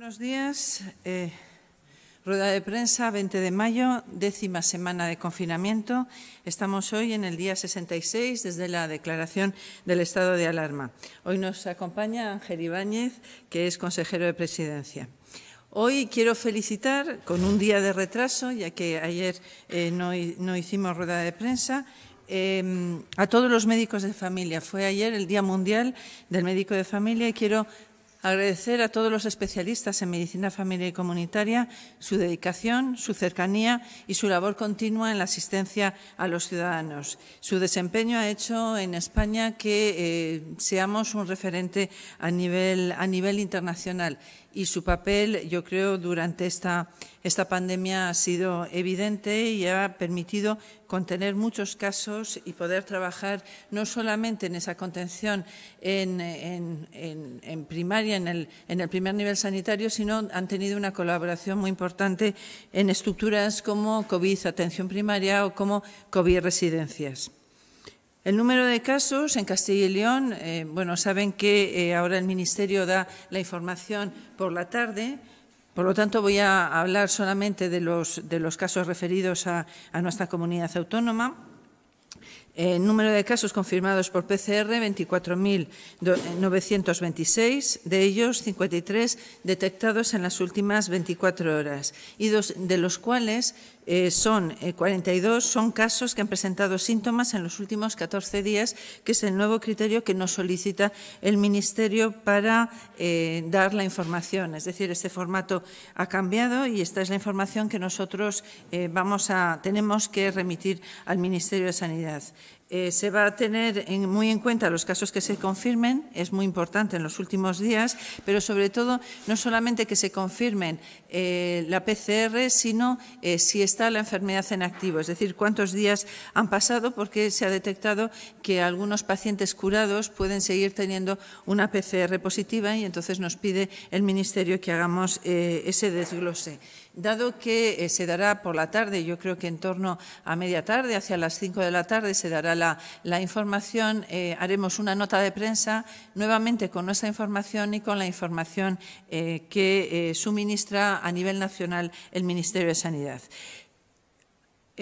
buenos días. Eh, rueda de prensa, 20 de mayo, décima semana de confinamiento. Estamos hoy en el día 66 desde la declaración del estado de alarma. Hoy nos acompaña Ángel Ibáñez, que es consejero de presidencia. Hoy quiero felicitar, con un día de retraso, ya que ayer eh, no, hicimos rueda de prensa, em, a todos los médicos de familia. Fue ayer el Día Mundial del Médico de Familia y quiero Agradecer a todos los especialistas en medicina familiar y comunitaria su dedicación, su cercanía y su labor continua en la asistencia a los ciudadanos. Su desempeño ha hecho en España que eh, seamos un referente a nivel, a nivel internacional y su papel, yo creo, durante esta, pandemia ha sido evidente y ha permitido contener muchos casos y poder trabajar no solamente en esa contención en, en, en, en primaria, el, en el, primer nivel sanitario, sino han tenido una colaboración muy importante en estructuras como COVID atención primaria o como COVID residencias. El número de casos en Castilla y León, eh, bueno, saben que eh, ahora el Ministerio da la información por la tarde. Por lo tanto, voy a hablar solamente de los, de los casos referidos a, nuestra comunidad autónoma. El eh, número de casos confirmados por PCR, 24.926, de ellos 53 detectados en las últimas 24 horas, y dos, de los cuales eh, son 42 eh, son casos que han presentado síntomas en los últimos 14 días, que es el nuevo criterio que nos solicita el Ministerio para eh, dar la información. Es decir, este formato ha cambiado y esta es la información que nosotros vamos a, tenemos que remitir al Ministerio de Sanidad. Eh, se va a tener muy en cuenta los casos que se confirmen, es muy importante en los últimos días, pero sobre todo no solamente que se confirmen eh, la PCR, sino eh, si está la enfermedad en activo, es decir, cuántos días han pasado, porque se ha detectado que algunos pacientes curados pueden seguir teniendo una PCR positiva y entonces nos pide el Ministerio que hagamos ese desglose. Dado que eh, se dará por la tarde, yo creo que en torno a media tarde, hacia las cinco de la tarde, se dará la, información, eh, haremos una nota de prensa nuevamente con nuestra información y con la información eh, que suministra a nivel nacional el Ministerio de Sanidad.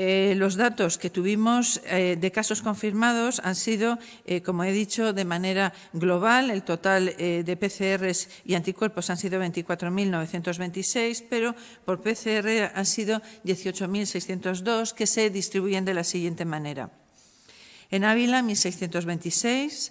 Eh, los datos que tuvimos eh, de casos confirmados han sido, eh, como he dicho, de manera global. El total de PCRs y anticuerpos han sido 24.926, pero por PCR han sido 18.602, que se distribuyen de la siguiente manera. En Ávila, 1.626,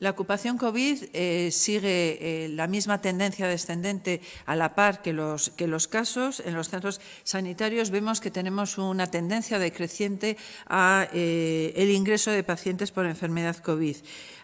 La ocupación COVID eh, sigue eh, la misma tendencia descendente a la par que los, que los casos. En los centros sanitarios vemos que tenemos una tendencia decreciente al eh, el ingreso de pacientes por enfermedad COVID.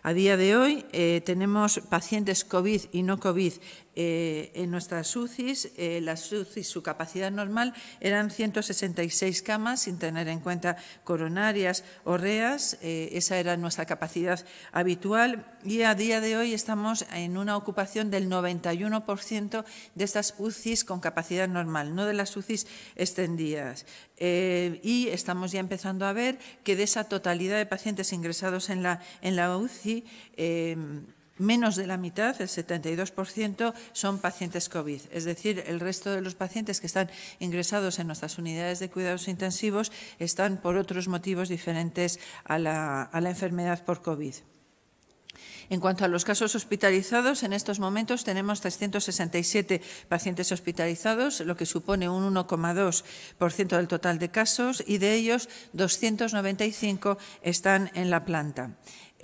A día de hoy eh, tenemos pacientes COVID y no COVID eh, en nuestras UCIs. Eh, las UCIs, su capacidad normal eran 166 camas, sin tener en cuenta coronarias, o reas. esa era nuestra capacidad habitual. Y a día de hoy estamos en una ocupación del 91% de estas UCIs con capacidad normal, no de las UCIs extendidas. y estamos ya empezando a ver que de esa totalidad de pacientes ingresados en la, en la UCI, eh, menos de la mitad, el 72%, son pacientes COVID. Es decir, el resto de los pacientes que están ingresados en nuestras unidades de cuidados intensivos están por otros motivos diferentes a la enfermedad por COVID. En cuanto a los casos hospitalizados, en estos momentos tenemos 367 pacientes hospitalizados, lo que supone un 1,2% del total de casos, y de ellos 295 están en la planta.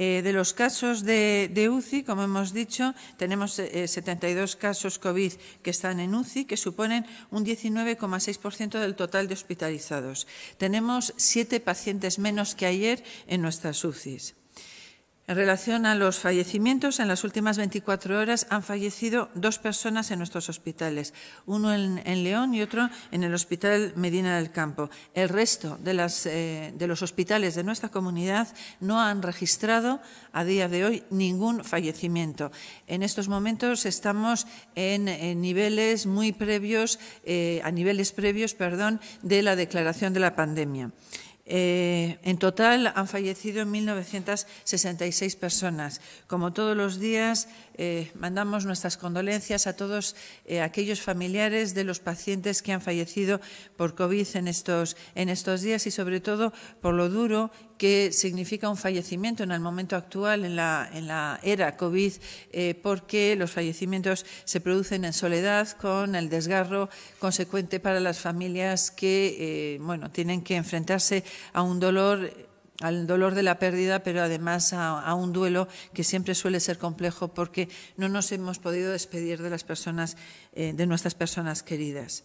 Eh, de los casos de, UCI, como hemos dicho, tenemos 72 eh, eh, casos COVID que están en UCI, que suponen un 19,6% del total de hospitalizados. Tenemos siete pacientes menos que ayer en nuestras UCIs. En relación a los fallecimientos, en las últimas 24 horas han fallecido dos personas en nuestros hospitales, uno en, León y otro en el Hospital Medina del Campo. El resto de, las, eh, de los hospitales de nuestra comunidad no han registrado a día de hoy ningún fallecimiento. En estos momentos estamos en, niveles muy previos, eh, a niveles previos, perdón, de la declaración de la pandemia. Eh, en total han fallecido 1.966 personas. Como todos los días, eh, mandamos nuestras condolencias a todos eh, aquellos familiares de los pacientes que han fallecido por COVID en estos, en estos días y, sobre todo, por lo duro que significa un fallecimiento en el momento actual, en la, era COVID, eh, porque los fallecimientos se producen en soledad con el desgarro consecuente para las familias que eh, bueno, tienen que enfrentarse a un dolor al dolor de la pérdida, pero además a, un duelo que siempre suele ser complejo porque no nos hemos podido despedir de las personas, eh, de nuestras personas queridas.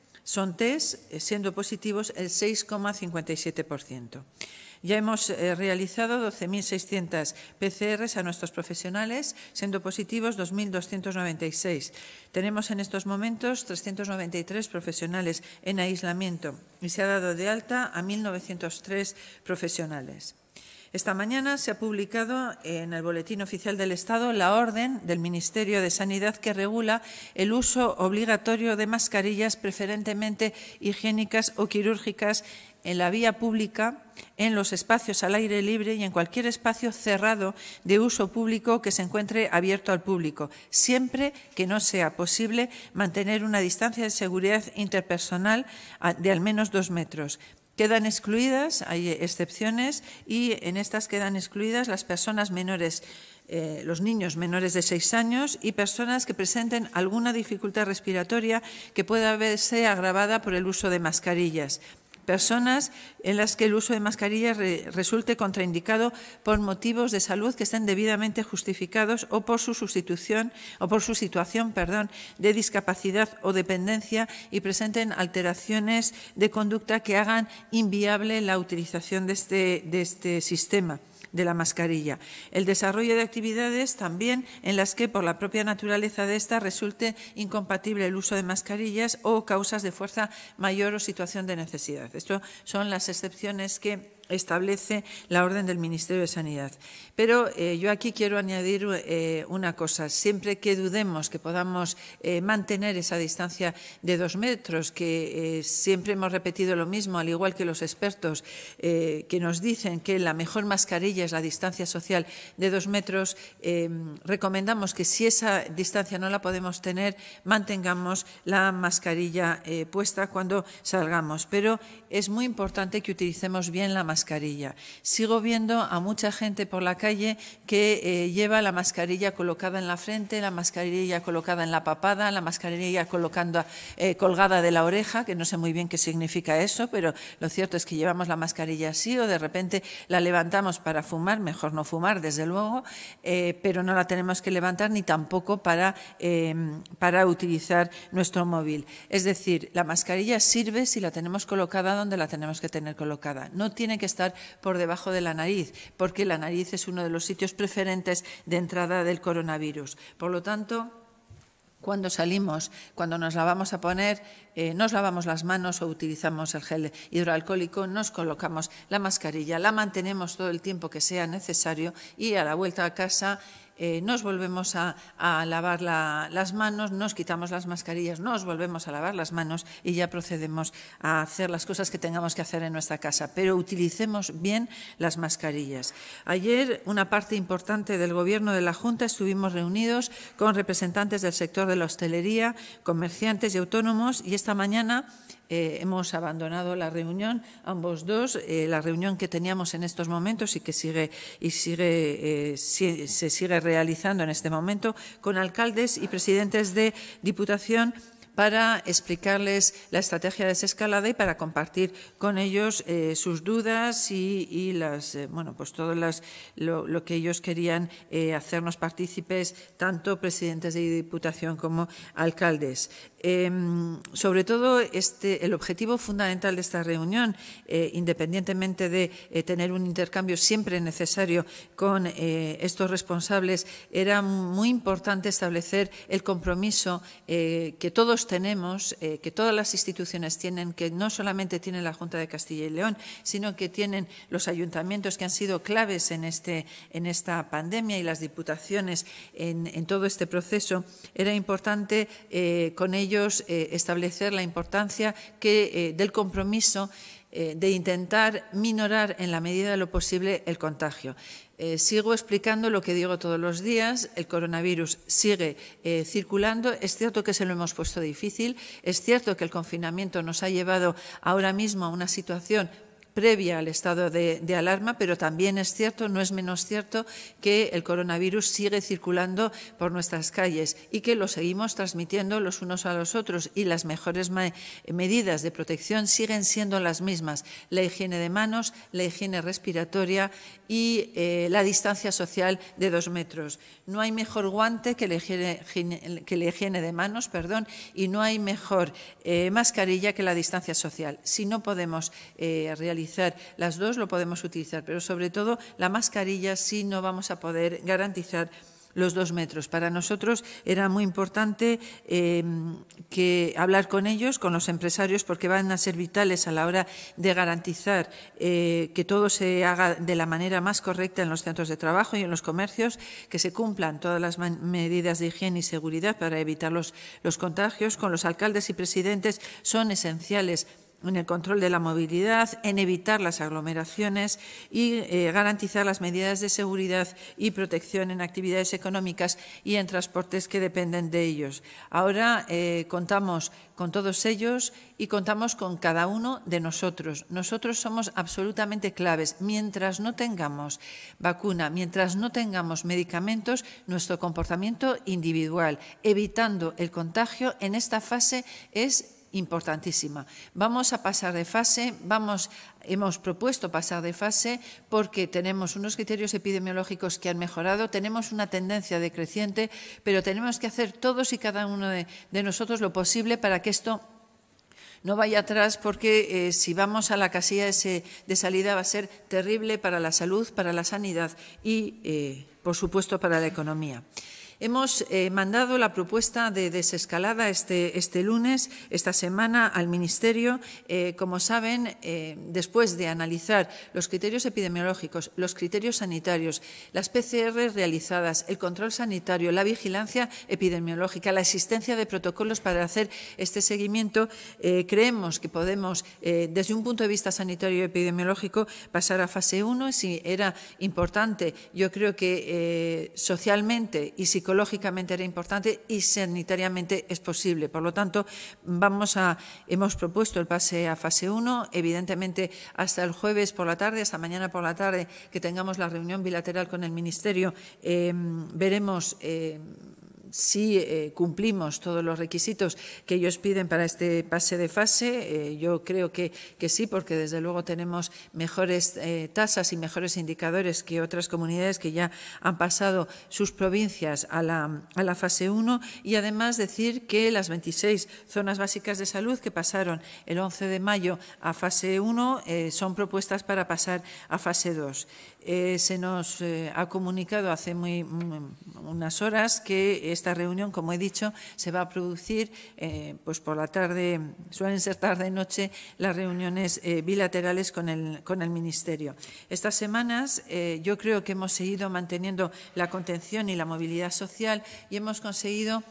son test, eh, siendo positivos el 6,57%. Ya hemos eh, realizado 12.600 PCRs a nuestros profesionales, siendo positivos 2.296. Tenemos en estos momentos 393 profesionales en aislamiento y se ha dado de alta a 1.903 profesionales. Esta mañana se ha publicado en el Boletín Oficial del Estado la orden del Ministerio de Sanidad que regula el uso obligatorio de mascarillas preferentemente higiénicas o quirúrgicas en la vía pública, en los espacios al aire libre y en cualquier espacio cerrado de uso público que se encuentre abierto al público, siempre que no sea posible mantener una distancia de seguridad interpersonal de al menos dos metros. Quedan excluidas, hay excepciones, y en estas quedan excluidas las personas menores, eh, los niños menores de 6 años y personas que presenten alguna dificultad respiratoria que pueda verse agravada por el uso de mascarillas, personas en las que el uso de mascarillas resulte contraindicado por motivos de salud que estén debidamente justificados o por su sustitución o por su situación, perdón, de discapacidad o dependencia y presenten alteraciones de conducta que hagan inviable la utilización de este, este sistema de la mascarilla. El desarrollo de actividades también en las que por la propia naturaleza de esta resulte incompatible el uso de mascarillas o causas de fuerza mayor o situación de necesidad. Estas son las excepciones que establece la orden del Ministerio de Sanidad. Pero eh, yo aquí quiero añadir eh, una cosa. Siempre que dudemos que podamos eh, mantener esa distancia de dos metros, que siempre hemos repetido lo mismo, al igual que los expertos que nos dicen que la mejor mascarilla es la distancia social de dos metros, recomendamos que si esa distancia no la podemos tener, mantengamos la mascarilla puesta cuando salgamos. Pero es muy importante que utilicemos bien la mascarilla mascarilla. Sigo viendo a mucha gente por la calle que eh, lleva la mascarilla colocada en la frente, la mascarilla colocada en la papada, la mascarilla colocando, eh, colgada de la oreja, que no sé muy bien qué significa eso, pero lo cierto es que llevamos la mascarilla así o de repente la levantamos para fumar, mejor no fumar, desde luego, eh, pero no la tenemos que levantar ni tampoco para, em, para utilizar nuestro móvil. Es decir, la mascarilla sirve si la tenemos colocada donde la tenemos que tener colocada. No tiene que estar por debajo de la nariz, porque la nariz es uno de los sitios preferentes de entrada del coronavirus. Por lo tanto, cuando salimos, cuando nos lavamos vamos a poner, eh, nos lavamos las manos o utilizamos el gel hidroalcohólico, nos colocamos la mascarilla, la mantenemos todo el tiempo que sea necesario y a la vuelta a casa eh, nos volvemos a, lavar las manos, nos quitamos las mascarillas, nos volvemos a lavar las manos y ya procedemos a hacer las cosas que tengamos que hacer en nuestra casa. Pero utilicemos bien las mascarillas. Ayer una parte importante del Gobierno de la Junta estuvimos reunidos con representantes del sector de la hostelería, comerciantes y autónomos y esta mañana eh, hemos abandonado la reunión, ambos dos, eh, la reunión que teníamos en estos momentos y que sigue, y sigue, eh, se sigue realizando en este momento con alcaldes y presidentes de Diputación para explicarles la estrategia de desescalada y para compartir con ellos sus dudas y, las, bueno, pues todo lo, que ellos querían hacernos partícipes, tanto presidentes de diputación como alcaldes. Em, sobre todo, este, el objetivo fundamental de esta reunión, eh, independientemente de eh, tener un intercambio siempre necesario con eh, estos responsables, era muy importante establecer el compromiso que todos tenemos, que todas las instituciones tienen, que no solamente tiene la Junta de Castilla y León, sino que tienen los ayuntamientos que han sido claves en, este, esta pandemia y las diputaciones en, en todo este proceso. Era importante con ello ellos eh, establecer la importancia eh, del compromiso eh, de intentar minorar en la medida de lo posible el contagio. sigo explicando lo que digo todos los días, el coronavirus sigue circulando, es cierto que se lo hemos puesto difícil, es cierto que el confinamiento nos ha llevado ahora mismo a una situación previa al estado de, alarma, pero también es cierto, no es menos cierto, que el coronavirus sigue circulando por nuestras calles y que lo seguimos transmitiendo los unos a los otros y las mejores medidas de protección siguen siendo las mismas, la higiene de manos, la higiene respiratoria y eh, la distancia social de dos metros. No hay mejor guante que la higiene, de manos perdón, y no hay mejor eh, mascarilla que la distancia social. Si no podemos eh, realizar las dos lo podemos utilizar, pero sobre todo la mascarilla si no vamos a poder garantizar los dos metros. Para nosotros era muy importante em, que hablar con ellos, con los empresarios, porque van a ser vitales a la hora de garantizar eh, que todo se haga de la manera más correcta en los centros de trabajo y en los comercios, que se cumplan todas las medidas de higiene y seguridad para evitar los, los contagios. Con los alcaldes y presidentes son esenciales en el control de la movilidad, en evitar las aglomeraciones y eh, garantizar las medidas de seguridad y protección en actividades económicas y en transportes que dependen de ellos. Ahora eh, contamos con todos ellos y contamos con cada uno de nosotros. Nosotros somos absolutamente claves. Mientras no tengamos vacuna, mientras no tengamos medicamentos, nuestro comportamiento individual, evitando el contagio en esta fase es importantísima. Vamos a pasar de fase, hemos propuesto pasar de fase porque tenemos unos criterios epidemiológicos que han mejorado, tenemos una tendencia decreciente, pero tenemos que hacer todos y cada uno de, nosotros lo posible para que esto no vaya atrás porque eh, si vamos a la casilla de, salida va a ser terrible para la salud, para la sanidad y, eh, por supuesto, para la economía. Hemos eh, mandado la propuesta de desescalada este, este lunes, esta semana, al Ministerio. Eh, como saben, eh, después de analizar los criterios epidemiológicos, los criterios sanitarios, las PCR realizadas, el control sanitario, la vigilancia epidemiológica, la existencia de protocolos para hacer este seguimiento, creemos que podemos, desde un punto de vista sanitario y epidemiológico, pasar a fase 1. Si era importante, yo creo que socialmente y psicológicamente, psicológicamente era importante y sanitariamente es posible. Por lo tanto, vamos a, hemos propuesto el pase a fase 1. Evidentemente, hasta el jueves por la tarde, hasta mañana por la tarde, que tengamos la reunión bilateral con el Ministerio, eh, veremos. Eh, si eh, cumplimos todos los requisitos que ellos piden para este pase de fase, eh, yo creo que, sí, porque desde luego tenemos mejores eh, tasas y mejores indicadores que otras comunidades que ya han pasado sus provincias a la, fase 1 y además decir que las 26 zonas básicas de salud que pasaron el 11 de mayo a fase 1 son propuestas para pasar a fase 2. se nos ha comunicado hace unas horas que esta reunión, como he dicho, se va a producir eh, pues por la tarde, suelen ser tarde-noche, y las reuniones eh, bilaterales con el, con el Ministerio. Estas semanas eh, yo creo que hemos seguido manteniendo la contención y la movilidad social y hemos conseguido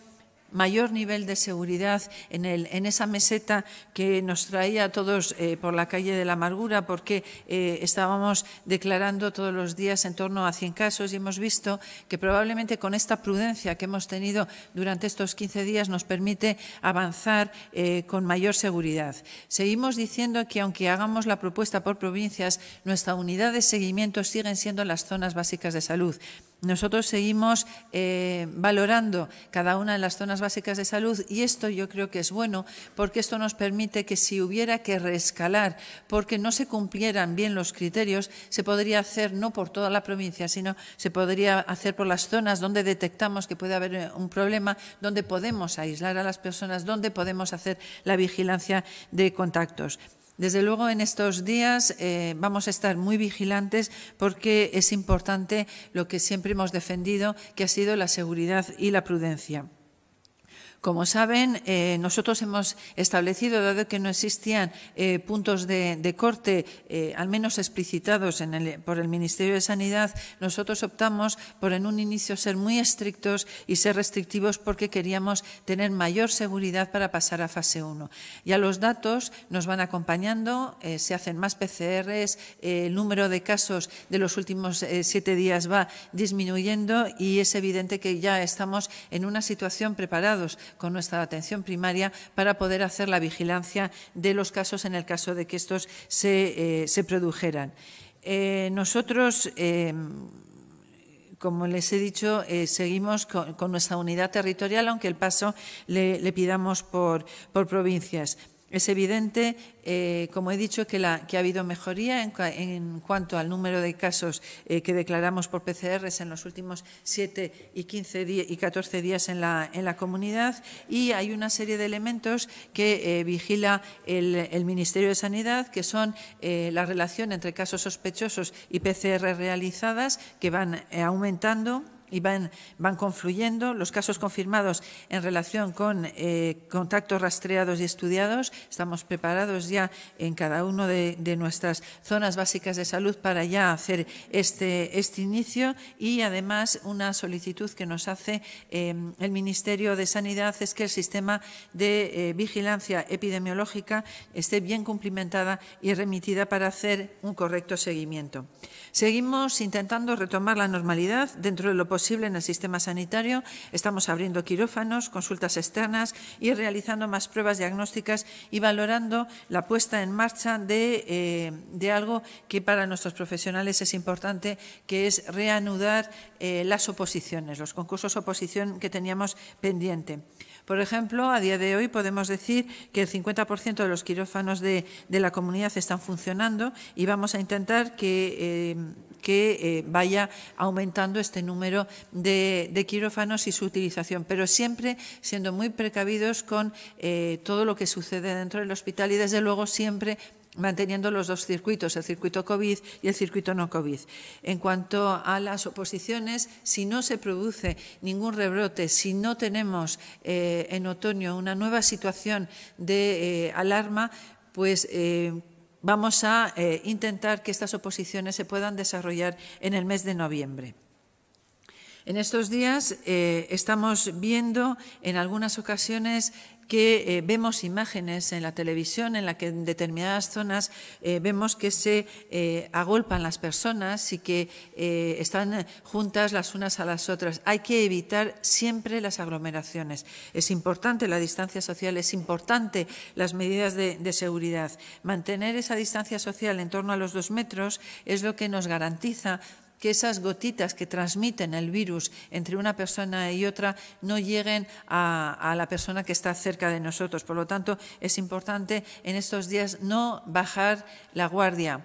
mayor nivel de seguridad en, el, en esa meseta que nos traía a todos eh, por la calle de la amargura, porque eh, estábamos declarando todos los días en torno a 100 casos y hemos visto que probablemente con esta prudencia que hemos tenido durante estos 15 días nos permite avanzar eh, con mayor seguridad. Seguimos diciendo que aunque hagamos la propuesta por provincias, nuestra unidad de seguimiento siguen siendo las zonas básicas de salud. Nosotros seguimos eh, valorando cada una de las zonas básicas de salud y esto yo creo que es bueno porque esto nos permite que si hubiera que reescalar porque no se cumplieran bien los criterios, se podría hacer no por toda la provincia, sino se podría hacer por las zonas donde detectamos que puede haber eh, un problema, donde podemos aislar a las personas, donde podemos hacer la vigilancia de contactos. Desde luego, en estos días eh, vamos a estar muy vigilantes porque es importante lo que siempre hemos defendido, que ha sido la seguridad y la prudencia. Como saben, eh, nosotros hemos establecido, dado que no existían eh, puntos de, corte, eh, al menos explicitados por el Ministerio de Sanidad, nosotros optamos por en un inicio ser muy estrictos y ser restrictivos porque queríamos tener mayor seguridad para pasar a fase 1. Ya los datos nos van acompañando, se hacen más PCRs, el número de casos de los últimos siete días va disminuyendo y es evidente que ya estamos en una situación preparados con nuestra atención primaria para poder hacer la vigilancia de los casos en el caso de que estos se, eh, produjeran. Eh, nosotros eh, como les he dicho, seguimos con, nuestra unidad territorial, aunque el paso le, pidamos por, por provincias. Es evidente, eh, como he dicho, que, la, que ha habido mejoría en, cuanto al número de casos eh, que declaramos por PCR en los últimos siete, y, 15 y 14 días en la, en la, comunidad y hay una serie de elementos que eh, vigila el, el, Ministerio de Sanidad, que son la relación entre casos sospechosos y PCR realizadas, que van aumentando y van, confluyendo. Los casos confirmados en relación con eh, contactos rastreados y estudiados, estamos preparados ya en cada una de, nuestras zonas básicas de salud para ya hacer este, este inicio y además una solicitud que nos hace eh, el Ministerio de Sanidad es que el sistema de eh, vigilancia epidemiológica esté bien cumplimentada y remitida para hacer un correcto seguimiento. Seguimos intentando retomar la normalidad dentro de lo posible en el sistema sanitario. Estamos abriendo quirófanos, consultas externas y realizando más pruebas diagnósticas y valorando la puesta en marcha de, eh, algo que para nuestros profesionales es importante, que es reanudar eh, las oposiciones, los concursos oposición que teníamos pendiente. Por ejemplo, a día de hoy podemos decir que el 50% de los quirófanos de, la comunidad están funcionando y vamos a intentar que, eh, eh, vaya aumentando este número de, quirófanos y su utilización, pero siempre siendo muy precavidos con eh, todo lo que sucede dentro del hospital y, desde luego, siempre manteniendo los dos circuitos, el circuito COVID y el circuito no COVID. En cuanto a las oposiciones, si no se produce ningún rebrote, si no tenemos eh, en otoño una nueva situación de eh, alarma, pues eh, vamos a intentar que estas oposiciones se puedan desarrollar en el mes de noviembre. En estos días estamos viendo en algunas ocasiones que eh, vemos imágenes en la televisión en la que en determinadas zonas eh, vemos que se eh, agolpan las personas y que están juntas las unas a las otras. Hay que evitar siempre las aglomeraciones. Es importante la distancia social, es importante las medidas de seguridad. Mantener esa distancia social en torno a los dos metros es lo que nos garantiza que esas gotitas que transmiten el virus entre una persona y otra no lleguen a, la persona que está cerca de nosotros. Por lo tanto, es importante en estos días no bajar la guardia.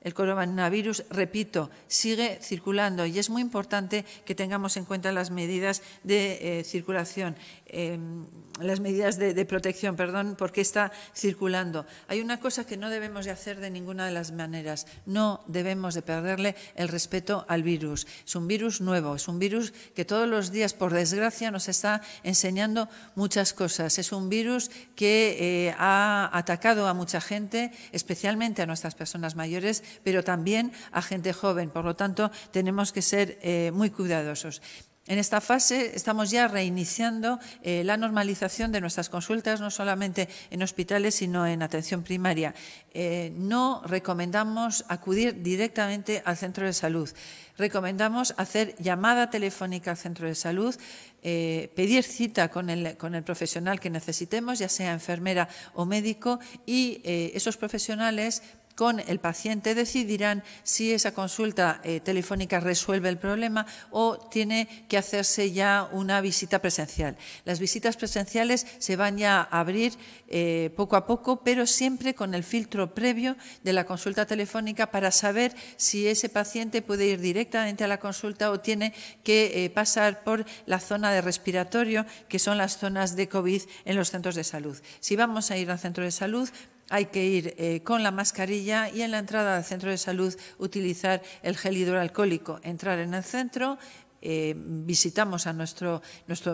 El coronavirus, repito, sigue circulando y es muy importante que tengamos en cuenta las medidas de eh, circulación. Em, las medidas de, protección, perdón, porque está circulando. Hay una cosa que no debemos de hacer de ninguna de las maneras. No debemos de perderle el respeto al virus. Es un virus nuevo, es un virus que todos los días, por desgracia, nos está enseñando muchas cosas. Es un virus que eh, ha atacado a mucha gente, especialmente a nuestras personas mayores, pero también a gente joven. Por lo tanto, tenemos que ser eh, muy cuidadosos. En esta fase estamos ya reiniciando eh, la normalización de nuestras consultas, no solamente en hospitales, sino en atención primaria. Eh, no recomendamos acudir directamente al centro de salud. Recomendamos hacer llamada telefónica al centro de salud, eh, pedir cita con el, profesional que necesitemos, ya sea enfermera o médico, y esos profesionales con el paciente decidirán si esa consulta eh, telefónica resuelve el problema o tiene que hacerse ya una visita presencial. Las visitas presenciales se van ya a abrir eh, poco a poco, pero siempre con el filtro previo de la consulta telefónica para saber si ese paciente puede ir directamente a la consulta o tiene que eh, pasar por la zona de respiratorio, que son las zonas de COVID en los centros de salud. Si vamos a ir al centro de salud, hay que ir eh, con la mascarilla y en la entrada al centro de salud utilizar el gel hidroalcohólico. Entrar en el centro, eh, visitamos a nuestro,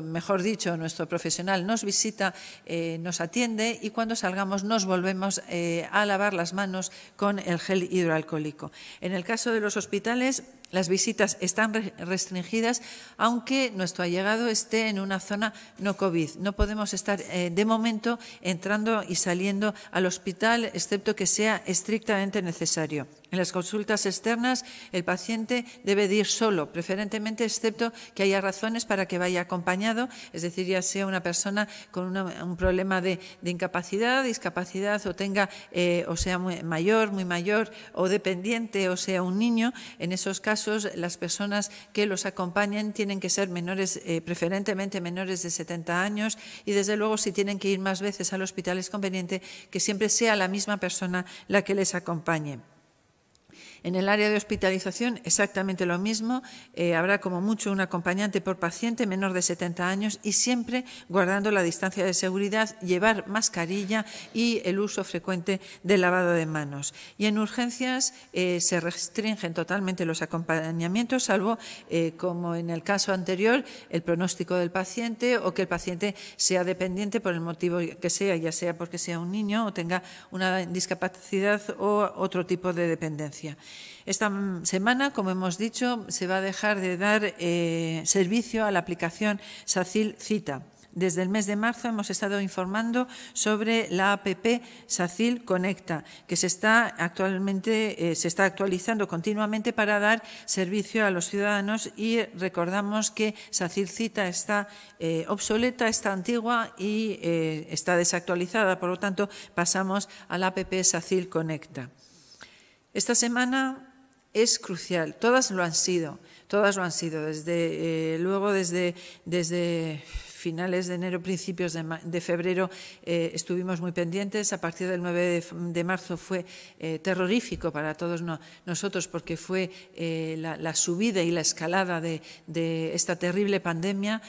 mejor dicho, nuestro profesional nos visita, eh, nos atiende y cuando salgamos nos volvemos a lavar las manos con el gel hidroalcohólico. En el caso de los hospitales, las visitas están restringidas, aunque nuestro allegado esté en una zona no COVID. No podemos estar eh, de momento entrando y saliendo al hospital, excepto que sea estrictamente necesario. En las consultas externas, el paciente debe ir solo, preferentemente, excepto que haya razones para que vaya acompañado, es decir, ya sea una persona con un problema de, incapacidad, discapacidad, o tenga, eh, o sea mayor, muy mayor, o dependiente, o sea un niño. En esos casos, casos, las personas que los acompañan tienen que ser menores, eh, preferentemente menores de 70 años, y desde luego, si tienen que ir más veces al hospital, es conveniente que siempre sea la misma persona la que les acompañe. En el área de hospitalización, exactamente lo mismo. Eh, habrá como mucho un acompañante por paciente menor de 70 años y siempre guardando la distancia de seguridad, llevar mascarilla y el uso frecuente de lavado de manos. Y en urgencias eh, se restringen totalmente los acompañamientos, salvo, eh, como en el caso anterior, el pronóstico del paciente o que el paciente sea dependiente por el motivo que sea, ya sea porque sea un niño o tenga una discapacidad o otro tipo de dependencia. Esta semana, como hemos dicho, se va a dejar de dar eh, servicio a la aplicación SACIL Cita. Desde el mes de marzo hemos estado informando sobre la APP SACIL Conecta, que eh, se está actualizando continuamente para dar servicio a los ciudadanos y recordamos que SACIL Cita está eh, obsoleta, está antigua y está desactualizada, por lo tanto pasamos a la APP SACIL Conecta. Esta semana es crucial, todas lo han sido, todas lo han sido, desde eh, luego desde, desde finales de enero, principios de, febrero eh, estuvimos muy pendientes. A partir del 9 de, marzo fue eh, terrorífico para todos nosotros porque fue la, subida y la escalada de, de esta terrible pandemia.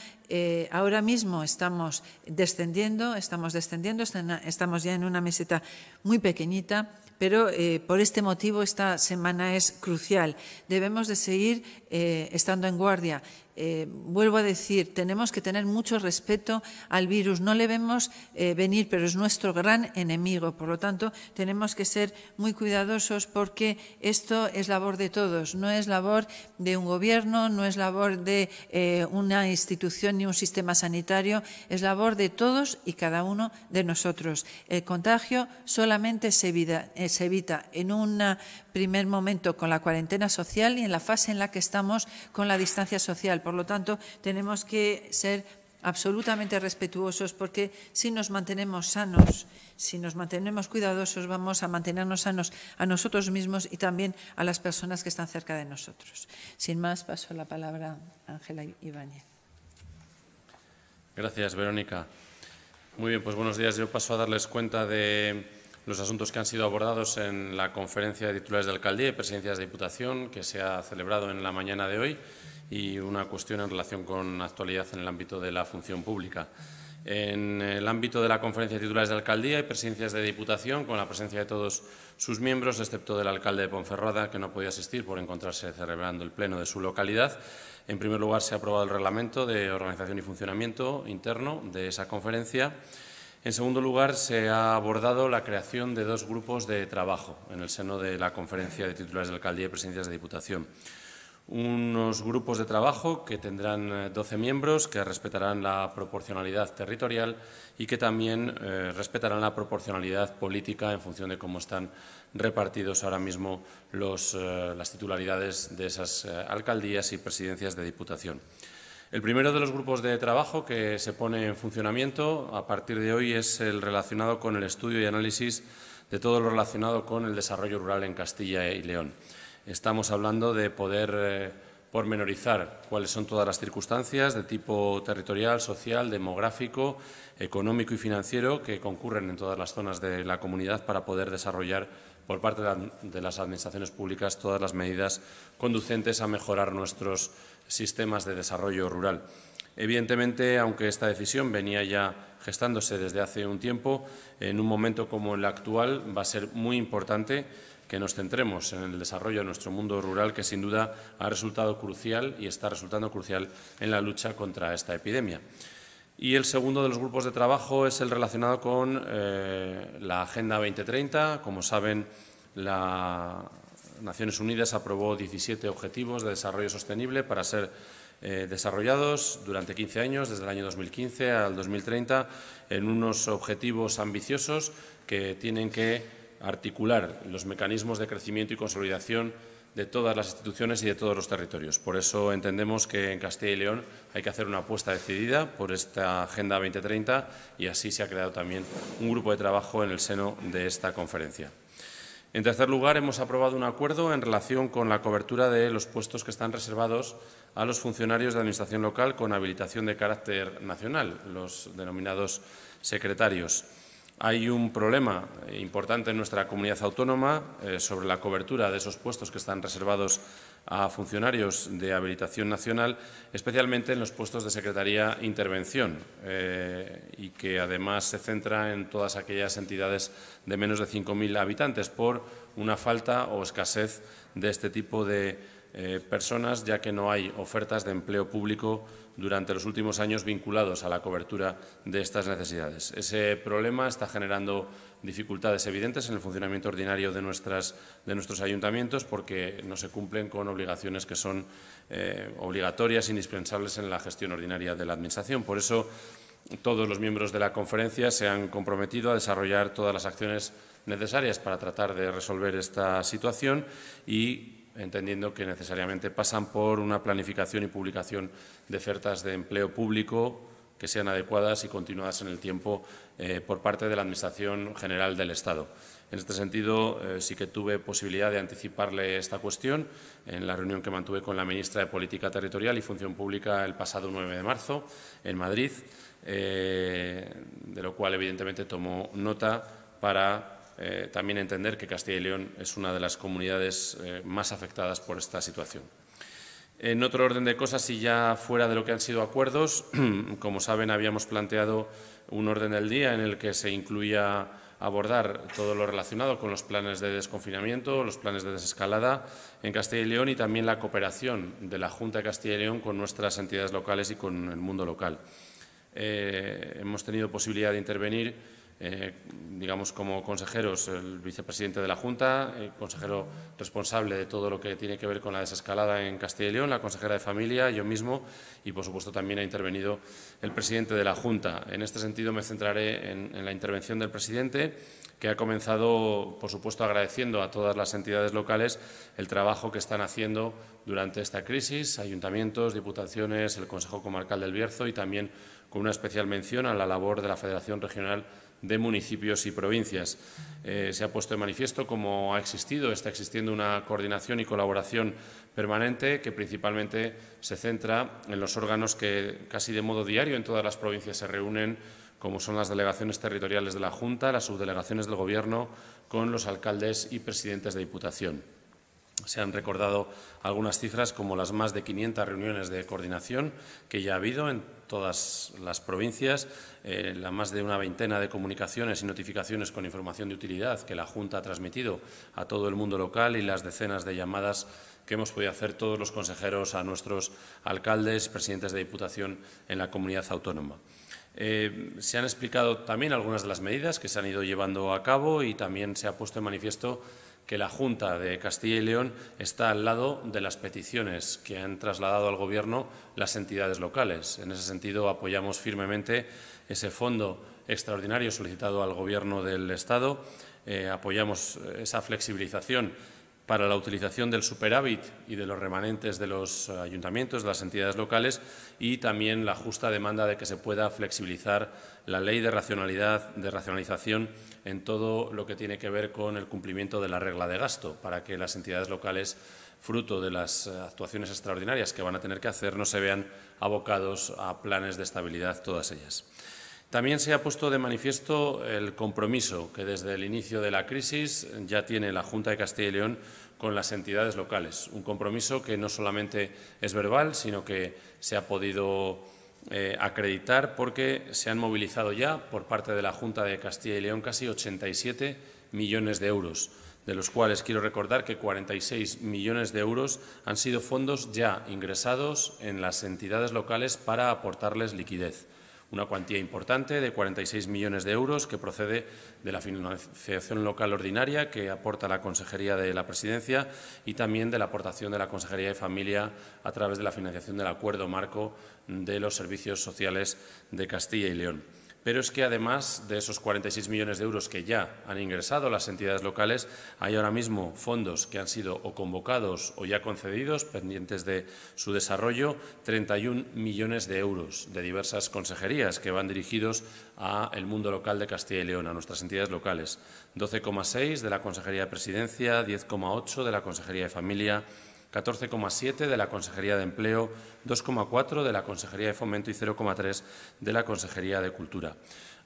ahora mismo estamos descendiendo, estamos descendiendo, estamos ya en una meseta muy pequeñita pero eh, por este motivo esta semana es crucial. Debemos de seguir eh, estando en guardia eh, vuelvo a decir, tenemos que tener mucho respeto al virus. No le vemos eh, venir, pero es nuestro gran enemigo. Por lo tanto, tenemos que ser muy cuidadosos porque esto es labor de todos. No es labor de un gobierno, no es labor de eh, una institución ni un sistema sanitario. Es labor de todos y cada uno de nosotros. El contagio solamente se evita, se evita en una primer momento con la cuarentena social y en la fase en la que estamos con la distancia social. Por lo tanto, tenemos que ser absolutamente respetuosos porque si nos mantenemos sanos, si nos mantenemos cuidadosos, vamos a mantenernos sanos a nosotros mismos y también a las personas que están cerca de nosotros. Sin más, paso la palabra a Ángela Ibáñez. Gracias, Verónica. Muy bien, pues buenos días. Yo paso a darles cuenta de los asuntos que han sido abordados en la conferencia de titulares de alcaldía y presidencias de diputación que se ha celebrado en la mañana de hoy y una cuestión en relación con actualidad en el ámbito de la función pública. En el ámbito de la conferencia de titulares de alcaldía y presidencias de diputación, con la presencia de todos sus miembros, excepto del alcalde de Ponferrada, que no podía asistir por encontrarse celebrando el pleno de su localidad, en primer lugar se ha aprobado el reglamento de organización y funcionamiento interno de esa conferencia. En segundo lugar, se ha abordado la creación de dos grupos de trabajo en el seno de la Conferencia de Titulares de Alcaldía y Presidencias de Diputación. Unos grupos de trabajo que tendrán 12 eh, miembros, que respetarán la proporcionalidad territorial y que también eh, respetarán la proporcionalidad política en función de cómo están repartidos ahora mismo eh, las titularidades de esas alcaldías y presidencias de Diputación. El primero de los grupos de trabajo que se pone en funcionamiento a partir de hoy es el relacionado con el estudio y análisis de todo lo relacionado con el desarrollo rural en Castilla y León. Estamos hablando de poder eh, pormenorizar cuáles son todas las circunstancias de tipo territorial, social, demográfico, económico y financiero que concurren en todas las zonas de la comunidad para poder desarrollar por parte de las administraciones públicas todas las medidas conducentes a mejorar nuestros sistemas de desarrollo rural. Evidentemente, aunque esta decisión venía ya gestándose desde hace un tiempo, en un momento como el actual va a ser muy importante que nos centremos en el desarrollo de nuestro mundo rural, que sin duda ha resultado crucial y está resultando crucial en la lucha contra esta epidemia. Y el segundo de los grupos de trabajo es el relacionado con eh, la Agenda 2030. Como saben, la Naciones Unidas aprobó 17 objetivos de desarrollo sostenible para ser eh, desarrollados durante 15 años, desde el año 2015 al 2030, en unos objetivos ambiciosos que tienen que articular los mecanismos de crecimiento y consolidación de todas las instituciones y de todos los territorios. Por eso entendemos que en Castilla y León hay que hacer una apuesta decidida por esta Agenda 2030 y así se ha creado también un grupo de trabajo en el seno de esta conferencia. En tercer lugar, hemos aprobado un acuerdo en relación con la cobertura de los puestos que están reservados a los funcionarios de Administración local con habilitación de carácter nacional, los denominados secretarios. Hay un problema importante en nuestra comunidad autónoma eh, sobre la cobertura de esos puestos que están reservados a funcionarios de habilitación nacional, especialmente en los puestos de secretaría intervención, eh, y que además se centra en todas aquellas entidades de menos de 5.000 habitantes por una falta o escasez de este tipo de eh, personas, ya que no hay ofertas de empleo público durante los últimos años vinculados a la cobertura de estas necesidades. Ese problema está generando dificultades evidentes en el funcionamiento ordinario de, nuestros ayuntamientos porque no se cumplen con obligaciones que son obligatorias eh, obligatorias, indispensables en la gestión ordinaria de la Administración. Por eso, todos los miembros de la conferencia se han comprometido a desarrollar todas las acciones necesarias para tratar de resolver esta situación y entendiendo que necesariamente pasan por una planificación y publicación de ofertas de empleo público que sean adecuadas y continuadas en el tiempo eh, por parte de la Administración General del Estado. En este sentido, eh, sí que tuve posibilidad de anticiparle esta cuestión en la reunión que mantuve con la ministra de Política Territorial y Función Pública el pasado 9 de marzo en Madrid, eh, de lo cual, evidentemente, tomó nota para también entender que Castilla y León es una de las comunidades más afectadas por esta situación. En otro orden de cosas y ya fuera de lo que han sido acuerdos, como saben, habíamos planteado un orden del día en el que se incluía abordar todo lo relacionado con los planes de desconfinamiento, los planes de desescalada en Castilla y León y también la cooperación de la Junta de Castilla y León con nuestras entidades locales y con el mundo local. Eh, hemos tenido posibilidad de intervenir eh, digamos, como consejeros, el vicepresidente de la Junta, el consejero responsable de todo lo que tiene que ver con la desescalada en Castilla y León, la consejera de Familia, yo mismo, y por supuesto también ha intervenido el presidente de la Junta. En este sentido me centraré en, en la intervención del presidente, que ha comenzado, por supuesto, agradeciendo a todas las entidades locales el trabajo que están haciendo durante esta crisis, ayuntamientos, diputaciones, el Consejo Comarcal del Bierzo y también con una especial mención a la labor de la Federación Regional de municipios y provincias. Eh, se ha puesto de manifiesto cómo ha existido, está existiendo una coordinación y colaboración permanente que principalmente se centra en los órganos que casi de modo diario en todas las provincias se reúnen, como son las delegaciones territoriales de la Junta, las subdelegaciones del Gobierno, con los alcaldes y presidentes de Diputación. Se han recordado algunas cifras como las más de 500 reuniones de coordinación que ya ha habido en todas las provincias, eh, la más de una veintena de comunicaciones y notificaciones con información de utilidad que la Junta ha transmitido a todo el mundo local y las decenas de llamadas que hemos podido hacer todos los consejeros a nuestros alcaldes, presidentes de Diputación en la comunidad autónoma. Eh, se han explicado también algunas de las medidas que se han ido llevando a cabo y también se ha puesto en manifiesto que la Junta de Castilla y León está al lado de las peticiones que han trasladado al Gobierno las entidades locales. En ese sentido, apoyamos firmemente ese fondo extraordinario solicitado al Gobierno del Estado. Eh, apoyamos esa flexibilización para la utilización del superávit y de los remanentes de los ayuntamientos, de las entidades locales y también la justa demanda de que se pueda flexibilizar la ley de racionalidad, de racionalización en todo lo que tiene que ver con el cumplimiento de la regla de gasto, para que las entidades locales, fruto de las eh, actuaciones extraordinarias que van a tener que hacer, no se vean abocados a planes de estabilidad todas ellas. También se ha puesto de manifiesto el compromiso que desde el inicio de la crisis ya tiene la Junta de Castilla y León con las entidades locales. Un compromiso que no solamente es verbal, sino que se ha podido eh, acreditar porque se han movilizado ya por parte de la Junta de Castilla y León casi 87 millones de euros, de los cuales quiero recordar que 46 millones de euros han sido fondos ya ingresados en las entidades locales para aportarles liquidez una cuantía importante de 46 millones de euros que procede de la financiación local ordinaria que aporta la Consejería de la Presidencia y también de la aportación de la Consejería de Familia a través de la financiación del acuerdo marco de los servicios sociales de Castilla y León. Pero es que además de esos 46 millones de euros que ya han ingresado las entidades locales, hay ahora mismo fondos que han sido o convocados o ya concedidos, pendientes de su desarrollo, 31 millones de euros de diversas consejerías que van dirigidos al mundo local de Castilla y León, a nuestras entidades locales. 12,6 de la Consejería de Presidencia, 10,8 de la Consejería de Familia, 14,7 de la Consejería de Empleo, 2,4 de la Consejería de Fomento y 0,3 de la Consejería de Cultura.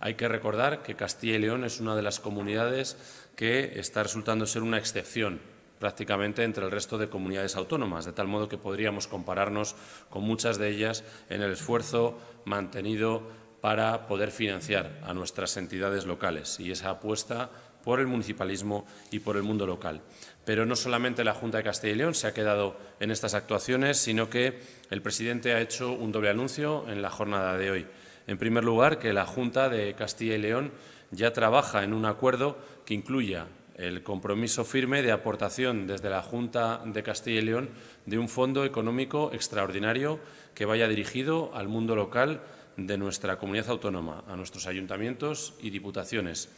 Hay que recordar que Castilla y León es una de las comunidades que está resultando ser una excepción prácticamente entre el resto de comunidades autónomas, de tal modo que podríamos compararnos con muchas de ellas en el esfuerzo mantenido para poder financiar a nuestras entidades locales y esa apuesta por el municipalismo y por el mundo local. Pero no solamente la Junta de Castilla y León se ha quedado en estas actuaciones, sino que el presidente ha hecho un doble anuncio en la jornada de hoy. En primer lugar, que la Junta de Castilla y León ya trabaja en un acuerdo que incluya el compromiso firme de aportación desde la Junta de Castilla y León de un fondo económico extraordinario que vaya dirigido al mundo local de nuestra comunidad autónoma, a nuestros ayuntamientos y diputaciones.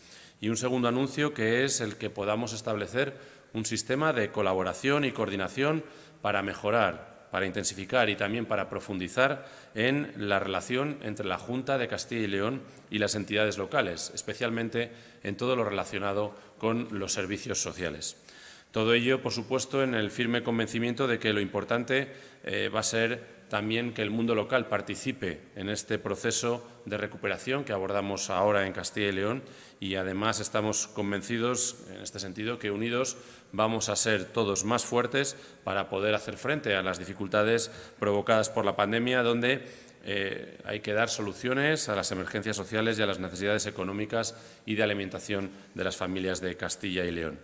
Y un segundo anuncio que es el que podamos establecer un sistema de colaboración y coordinación para mejorar, para intensificar y también para profundizar en la relación entre la Junta de Castilla y León y las entidades locales, especialmente en todo lo relacionado con los servicios sociales. Todo ello, por supuesto, en el firme convencimiento de que lo importante eh, va a ser también que el mundo local participe en este proceso de recuperación que abordamos ahora en Castilla y León y además estamos convencidos en este sentido que unidos vamos a ser todos más fuertes para poder hacer frente a las dificultades provocadas por la pandemia donde eh, hay que dar soluciones a las emergencias sociales y a las necesidades económicas y de alimentación de las familias de Castilla y León.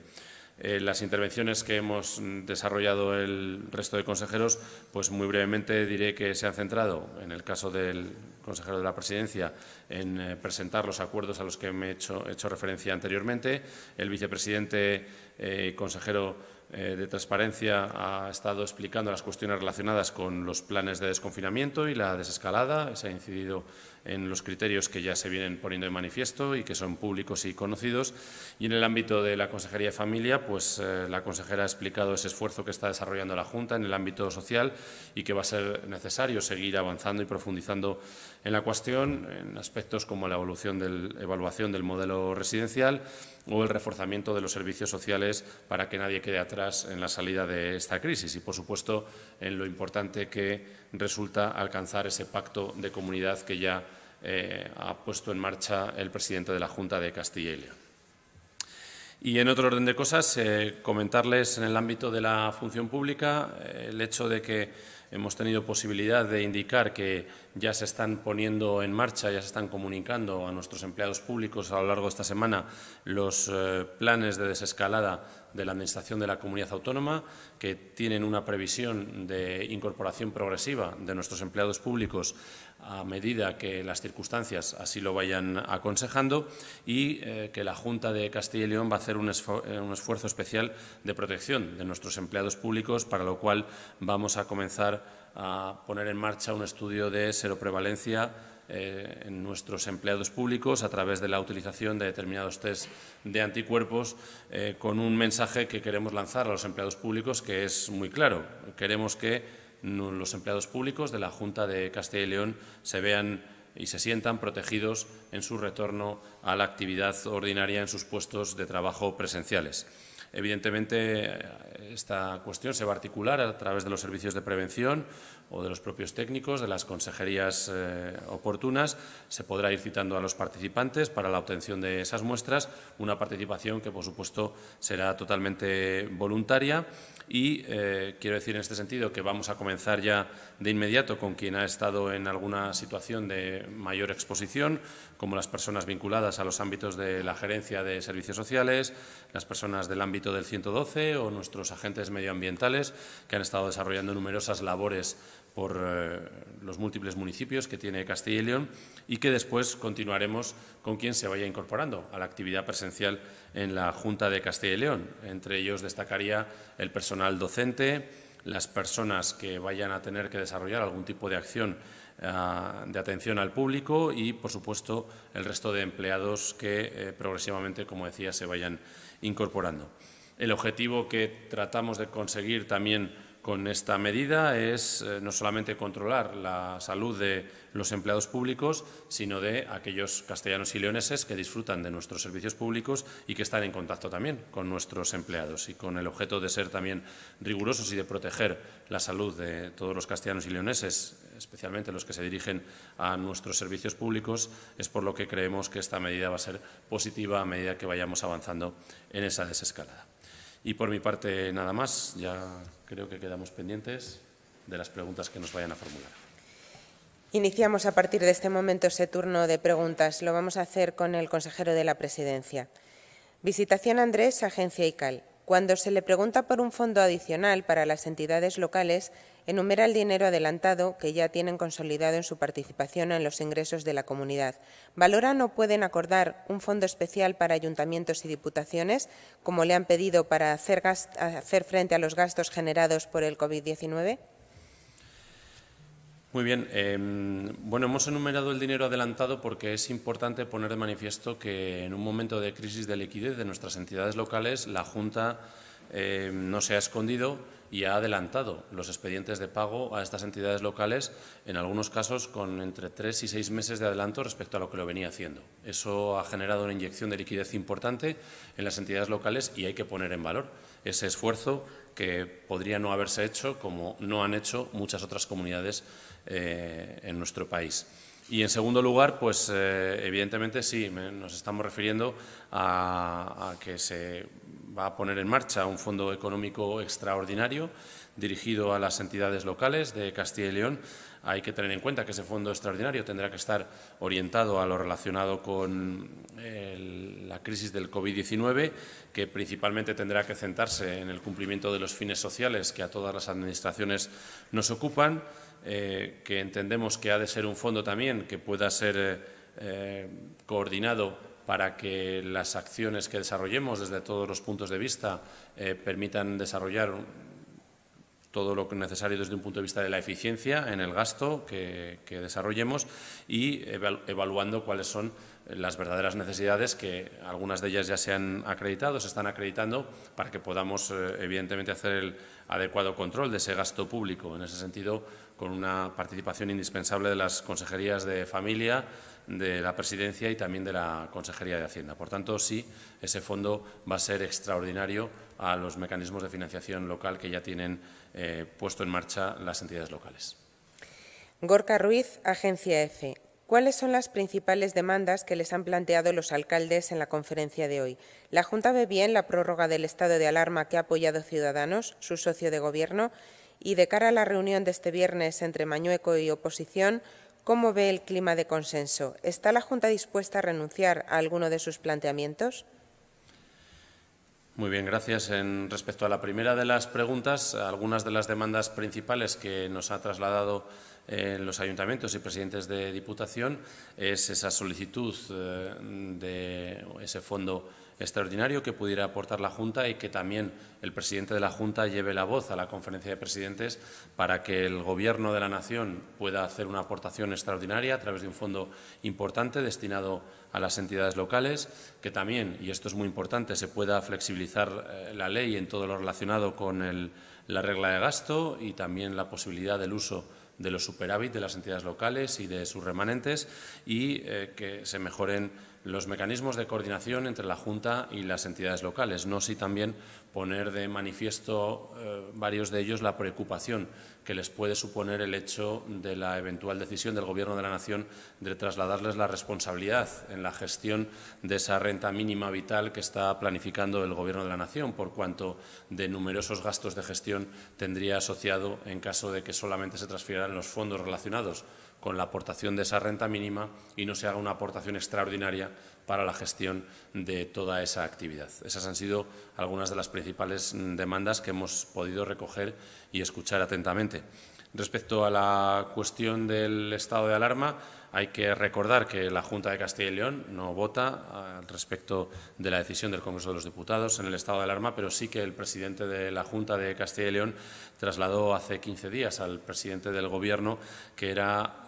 Eh, las intervenciones que hemos desarrollado el resto de consejeros, pues muy brevemente diré que se han centrado, en el caso del consejero de la presidencia, en eh, presentar los acuerdos a los que me he hecho, referencia anteriormente. El vicepresidente y eh, consejero de Transparencia ha estado explicando las cuestiones relacionadas con los planes de desconfinamiento y la desescalada. Se ha incidido en los criterios que ya se vienen poniendo en manifiesto y que son públicos y conocidos. Y en el ámbito de la Consejería de Familia, pues eh, la consejera ha explicado ese esfuerzo que está desarrollando la Junta en el ámbito social y que va a ser necesario seguir avanzando y profundizando en la cuestión en aspectos como la evolución la evaluación del modelo residencial o el reforzamiento de los servicios sociales para que nadie quede atrás en la salida de esta crisis y, por supuesto, en lo importante que resulta alcanzar ese pacto de comunidad que ya eh, ha puesto en marcha el presidente de la Junta de Castilla y León. Y en otro orden de cosas, eh, comentarles en el ámbito de la función pública eh, el hecho de que hemos tenido posibilidad de indicar que ya se están poniendo en marcha, ya se están comunicando a nuestros empleados públicos a lo largo de esta semana los planes de desescalada de la Administración de la Comunidad Autónoma, que tienen una previsión de incorporación progresiva de nuestros empleados públicos a medida que las circunstancias así lo vayan aconsejando y eh, que la Junta de Castilla y León va a hacer eh, un, esfuerzo especial de protección de nuestros empleados públicos, para lo cual vamos a comenzar a poner en marcha un estudio de seroprevalencia eh, en nuestros empleados públicos a través de la utilización de determinados test de anticuerpos con un mensaje que queremos lanzar a los empleados públicos que es muy claro. Queremos que los empleados públicos de la Junta de Castilla y León se vean y se sientan protegidos en su retorno a la actividad ordinaria en sus puestos de trabajo presenciales. Evidentemente, eh, esta cuestión se va a articular a través de los servicios de prevención, o de los propios técnicos, de las consejerías eh, oportunas. Se podrá ir citando a los participantes para la obtención de esas muestras, una participación que, por supuesto, será totalmente voluntaria. Y eh, quiero decir en este sentido que vamos a comenzar ya de inmediato con quien ha estado en alguna situación de mayor exposición, como las personas vinculadas a los ámbitos de la gerencia de servicios sociales, las personas del ámbito del 112 o nuestros agentes medioambientales que han estado desarrollando numerosas labores por eh, los múltiples municipios que tiene Castilla y León y que después continuaremos con quien se vaya incorporando a la actividad presencial en la Junta de Castilla y León. Entre ellos destacaría el personal docente, las personas que vayan a tener que desarrollar algún tipo de acción eh, de atención al público y, por supuesto, el resto de empleados que eh, progresivamente, como decía, se vayan incorporando. El objetivo que tratamos de conseguir también con esta medida es eh, no solamente controlar la salud de los empleados públicos, sino de aquellos castellanos y leoneses que disfrutan de nuestros servicios públicos y que están en contacto también con nuestros empleados y con el objeto de ser también rigurosos y de proteger la salud de todos los castellanos y leoneses, especialmente los que se dirigen a nuestros servicios públicos, es por lo que creemos que esta medida va a ser positiva a medida que vayamos avanzando en esa desescalada. Y por mi parte, nada más. Ya creo que quedamos pendientes de las preguntas que nos vayan a formular. Iniciamos a partir de este momento ese turno de preguntas. Lo vamos a hacer con el consejero de la Presidencia. Visitación Andrés, Agencia ICAL. Cuando se le pregunta por un fondo adicional para las entidades locales, Enumera el dinero adelantado que ya tienen consolidado en su participación en los ingresos de la comunidad. Valora no pueden acordar un fondo especial para ayuntamientos y diputaciones, como le han pedido para hacer, frente a los gastos generados por el COVID-19. Muy bien. Em, bueno, hemos enumerado el dinero adelantado porque es importante poner de manifiesto que en un momento de crisis de liquidez de nuestras entidades locales, la Junta em, no se ha escondido y ha adelantado los expedientes de pago a estas entidades locales, en algunos casos con entre tres y seis meses de adelanto respecto a lo que lo venía haciendo. Eso ha generado una inyección de liquidez importante en las entidades locales y hay que poner en valor ese esfuerzo que podría no haberse hecho como no han hecho muchas otras comunidades eh, en nuestro país. Y en segundo lugar, pues eh, evidentemente sí, nos estamos refiriendo a que se va a poner en marcha un fondo económico extraordinario dirigido a las entidades locales de Castilla y León. Hay que tener en cuenta que ese fondo extraordinario tendrá que estar orientado a lo relacionado con la crisis del COVID-19, que principalmente tendrá que centrarse en el cumplimiento de los fines sociales que a todas las administraciones nos ocupan, eh, que entendemos que ha de ser un fondo también que pueda ser eh, eh, coordinado para que las acciones que desarrollemos desde todos los puntos de vista eh, permitan desarrollar todo lo necesario desde un punto de vista de la eficiencia en el gasto que, que desarrollemos y evaluando cuáles son las verdaderas necesidades que algunas de ellas ya se han acreditado, se están acreditando, para que podamos, eh, evidentemente, hacer el adecuado control de ese gasto público. En ese sentido, con una participación indispensable de las consejerías de familia, de la Presidencia y también de la Consejería de Hacienda. Por tanto, sí, ese fondo va a ser extraordinario a los mecanismos de financiación local que ya tienen eh, puesto en marcha las entidades locales. Gorka Ruiz, Agencia EFE. ¿Cuáles son las principales demandas que les han planteado los alcaldes en la conferencia de hoy? ¿La Junta ve bien la prórroga del estado de alarma que ha apoyado Ciudadanos, su socio de Gobierno? Y de cara a la reunión de este viernes entre Mañueco y oposición, ¿Cómo ve el clima de consenso? ¿Está la Junta dispuesta a renunciar a alguno de sus planteamientos? Muy bien, gracias. En respecto a la primera de las preguntas, algunas de las demandas principales que nos ha trasladado eh, los ayuntamientos y presidentes de Diputación es esa solicitud eh, de ese fondo extraordinario que pudiera aportar la Junta y que también el presidente de la Junta lleve la voz a la conferencia de presidentes para que el Gobierno de la Nación pueda hacer una aportación extraordinaria a través de un fondo importante destinado a las entidades locales, que también, y esto es muy importante, se pueda flexibilizar eh, la ley en todo lo relacionado con la regla de gasto y también la posibilidad del uso de los superávit de las entidades locales y de sus remanentes y eh, que se mejoren los mecanismos de coordinación entre la Junta y las entidades locales, no si también poner de manifiesto eh, varios de ellos la preocupación que les puede suponer el hecho de la eventual decisión del Gobierno de la Nación de trasladarles la responsabilidad en la gestión de esa renta mínima vital que está planificando el Gobierno de la Nación, por cuanto de numerosos gastos de gestión tendría asociado en caso de que solamente se transfieran los fondos relacionados con la aportación de esa renta mínima y no se haga una aportación extraordinaria para la gestión de toda esa actividad. Esas han sido algunas de las principales mm, demandas que hemos podido recoger y escuchar atentamente. Respecto a la cuestión del estado de alarma, hay que recordar que la Junta de Castilla y León no vota ah, al respecto de la decisión del Congreso de los Diputados en el estado de alarma, pero sí que el presidente de la Junta de Castilla y León trasladó hace 15 días al presidente del Gobierno que era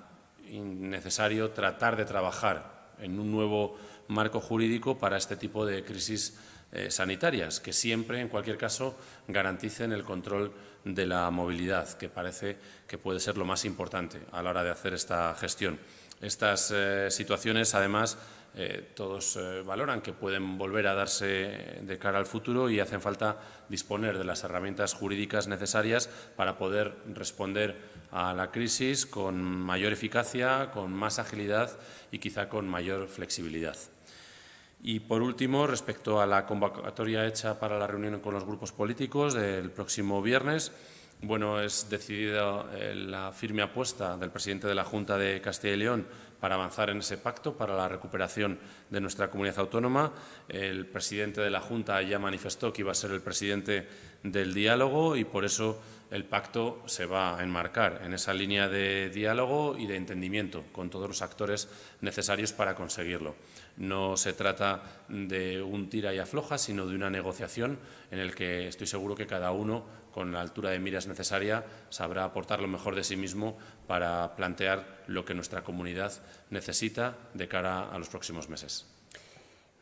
necesario tratar de trabajar en un nuevo marco jurídico para este tipo de crisis eh, sanitarias, que siempre, en cualquier caso, garanticen el control de la movilidad, que parece que puede ser lo más importante a la hora de hacer esta gestión. Estas eh, situaciones, además, eh, todos valoran que pueden volver a darse de cara al futuro y hacen falta disponer de las herramientas jurídicas necesarias para poder responder a la crisis con mayor eficacia, con más agilidad y quizá con mayor flexibilidad. Y por último, respecto a la convocatoria hecha para la reunión con los grupos políticos del próximo viernes, bueno, es decidida eh, la firme apuesta del presidente de la Junta de Castilla y León para avanzar en ese pacto para la recuperación de nuestra comunidad autónoma. El presidente de la Junta ya manifestó que iba a ser el presidente del diálogo y por eso el pacto se va a enmarcar en esa línea de diálogo y de entendimiento con todos los actores necesarios para conseguirlo. No se trata de un tira y afloja, sino de una negociación en la que estoy seguro que cada uno, con la altura de miras necesaria, sabrá aportar lo mejor de sí mismo para plantear lo que nuestra comunidad necesita de cara a los próximos meses.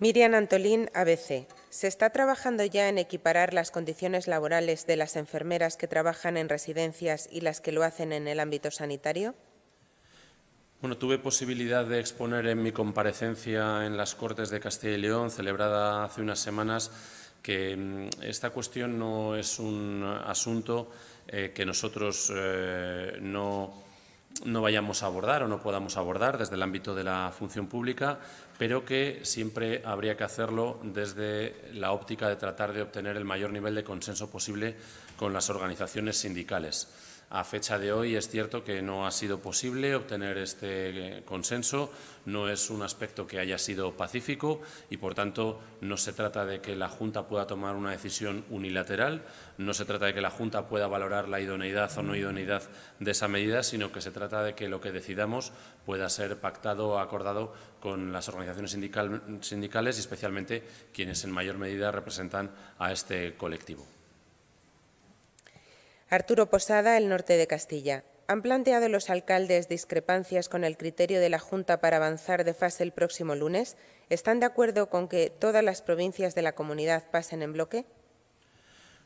Miriam Antolín, ABC. ¿Se está trabajando ya en equiparar las condiciones laborales de las enfermeras que trabajan en residencias y las que lo hacen en el ámbito sanitario? Bueno, tuve posibilidad de exponer en mi comparecencia en las Cortes de Castilla y León, celebrada hace unas semanas, que mm, esta cuestión no es un asunto eh, que nosotros eh, no vayamos a abordar o no podamos abordar desde el ámbito de la función pública pero que siempre habría que hacerlo desde la óptica de tratar de obtener el mayor nivel de consenso posible con las organizaciones sindicales. A fecha de hoy es cierto que no ha sido posible obtener este eh, consenso, no es un aspecto que haya sido pacífico y, por tanto, no se trata de que la Junta pueda tomar una decisión unilateral, no se trata de que la Junta pueda valorar la idoneidad o no idoneidad de esa medida, sino que se trata de que lo que decidamos pueda ser pactado o acordado con las organizaciones sindicales y especialmente quienes en mayor medida representan a este colectivo. Arturo Posada, el norte de Castilla. ¿Han planteado los alcaldes discrepancias con el criterio de la Junta para avanzar de fase el próximo lunes? ¿Están de acuerdo con que todas las provincias de la comunidad pasen en bloque?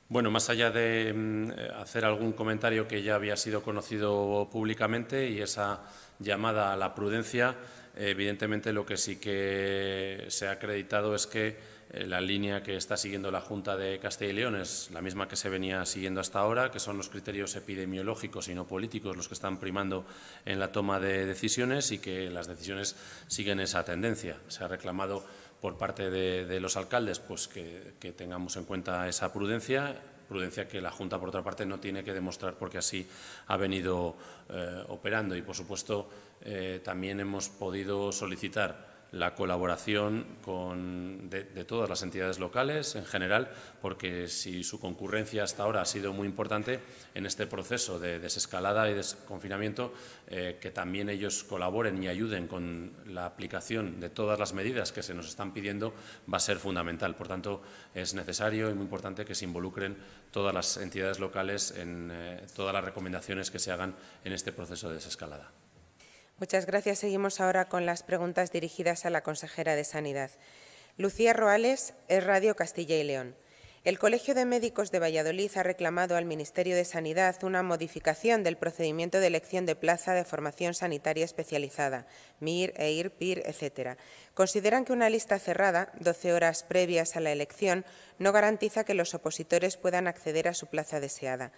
Bueno, más allá de mm, eh, hacer algún comentario que ya había sido conocido públicamente y esa llamada a la prudencia, evidentemente lo que sí que se ha acreditado es que eh, la línea que está siguiendo la Junta de Castilla y León es la misma que se venía siguiendo hasta ahora, que son los criterios epidemiológicos y no políticos los que están primando en la toma de decisiones y que las decisiones siguen esa tendencia. Se ha reclamado por parte de, los alcaldes pues que, tengamos en cuenta esa prudencia prudencia que la Junta, por otra parte, no tiene que demostrar porque así ha venido eh, operando. Y, por supuesto, eh, también hemos podido solicitar la colaboración con, de, todas las entidades locales en general, porque si su concurrencia hasta ahora ha sido muy importante en este proceso de desescalada y desconfinamiento, eh, que también ellos colaboren y ayuden con la aplicación de todas las medidas que se nos están pidiendo va a ser fundamental. Por tanto, es necesario y muy importante que se involucren todas las entidades locales en eh, todas las recomendaciones que se hagan en este proceso de desescalada. Muchas gracias. Seguimos ahora con las preguntas dirigidas a la consejera de Sanidad. Lucía Roales, es Radio Castilla y León. El Colegio de Médicos de Valladolid ha reclamado al Ministerio de Sanidad una modificación del procedimiento de elección de plaza de formación sanitaria especializada, MIR, EIR, PIR, etc. Consideran que una lista cerrada, 12 horas previas a la elección, no garantiza que los opositores puedan acceder a su plaza deseada.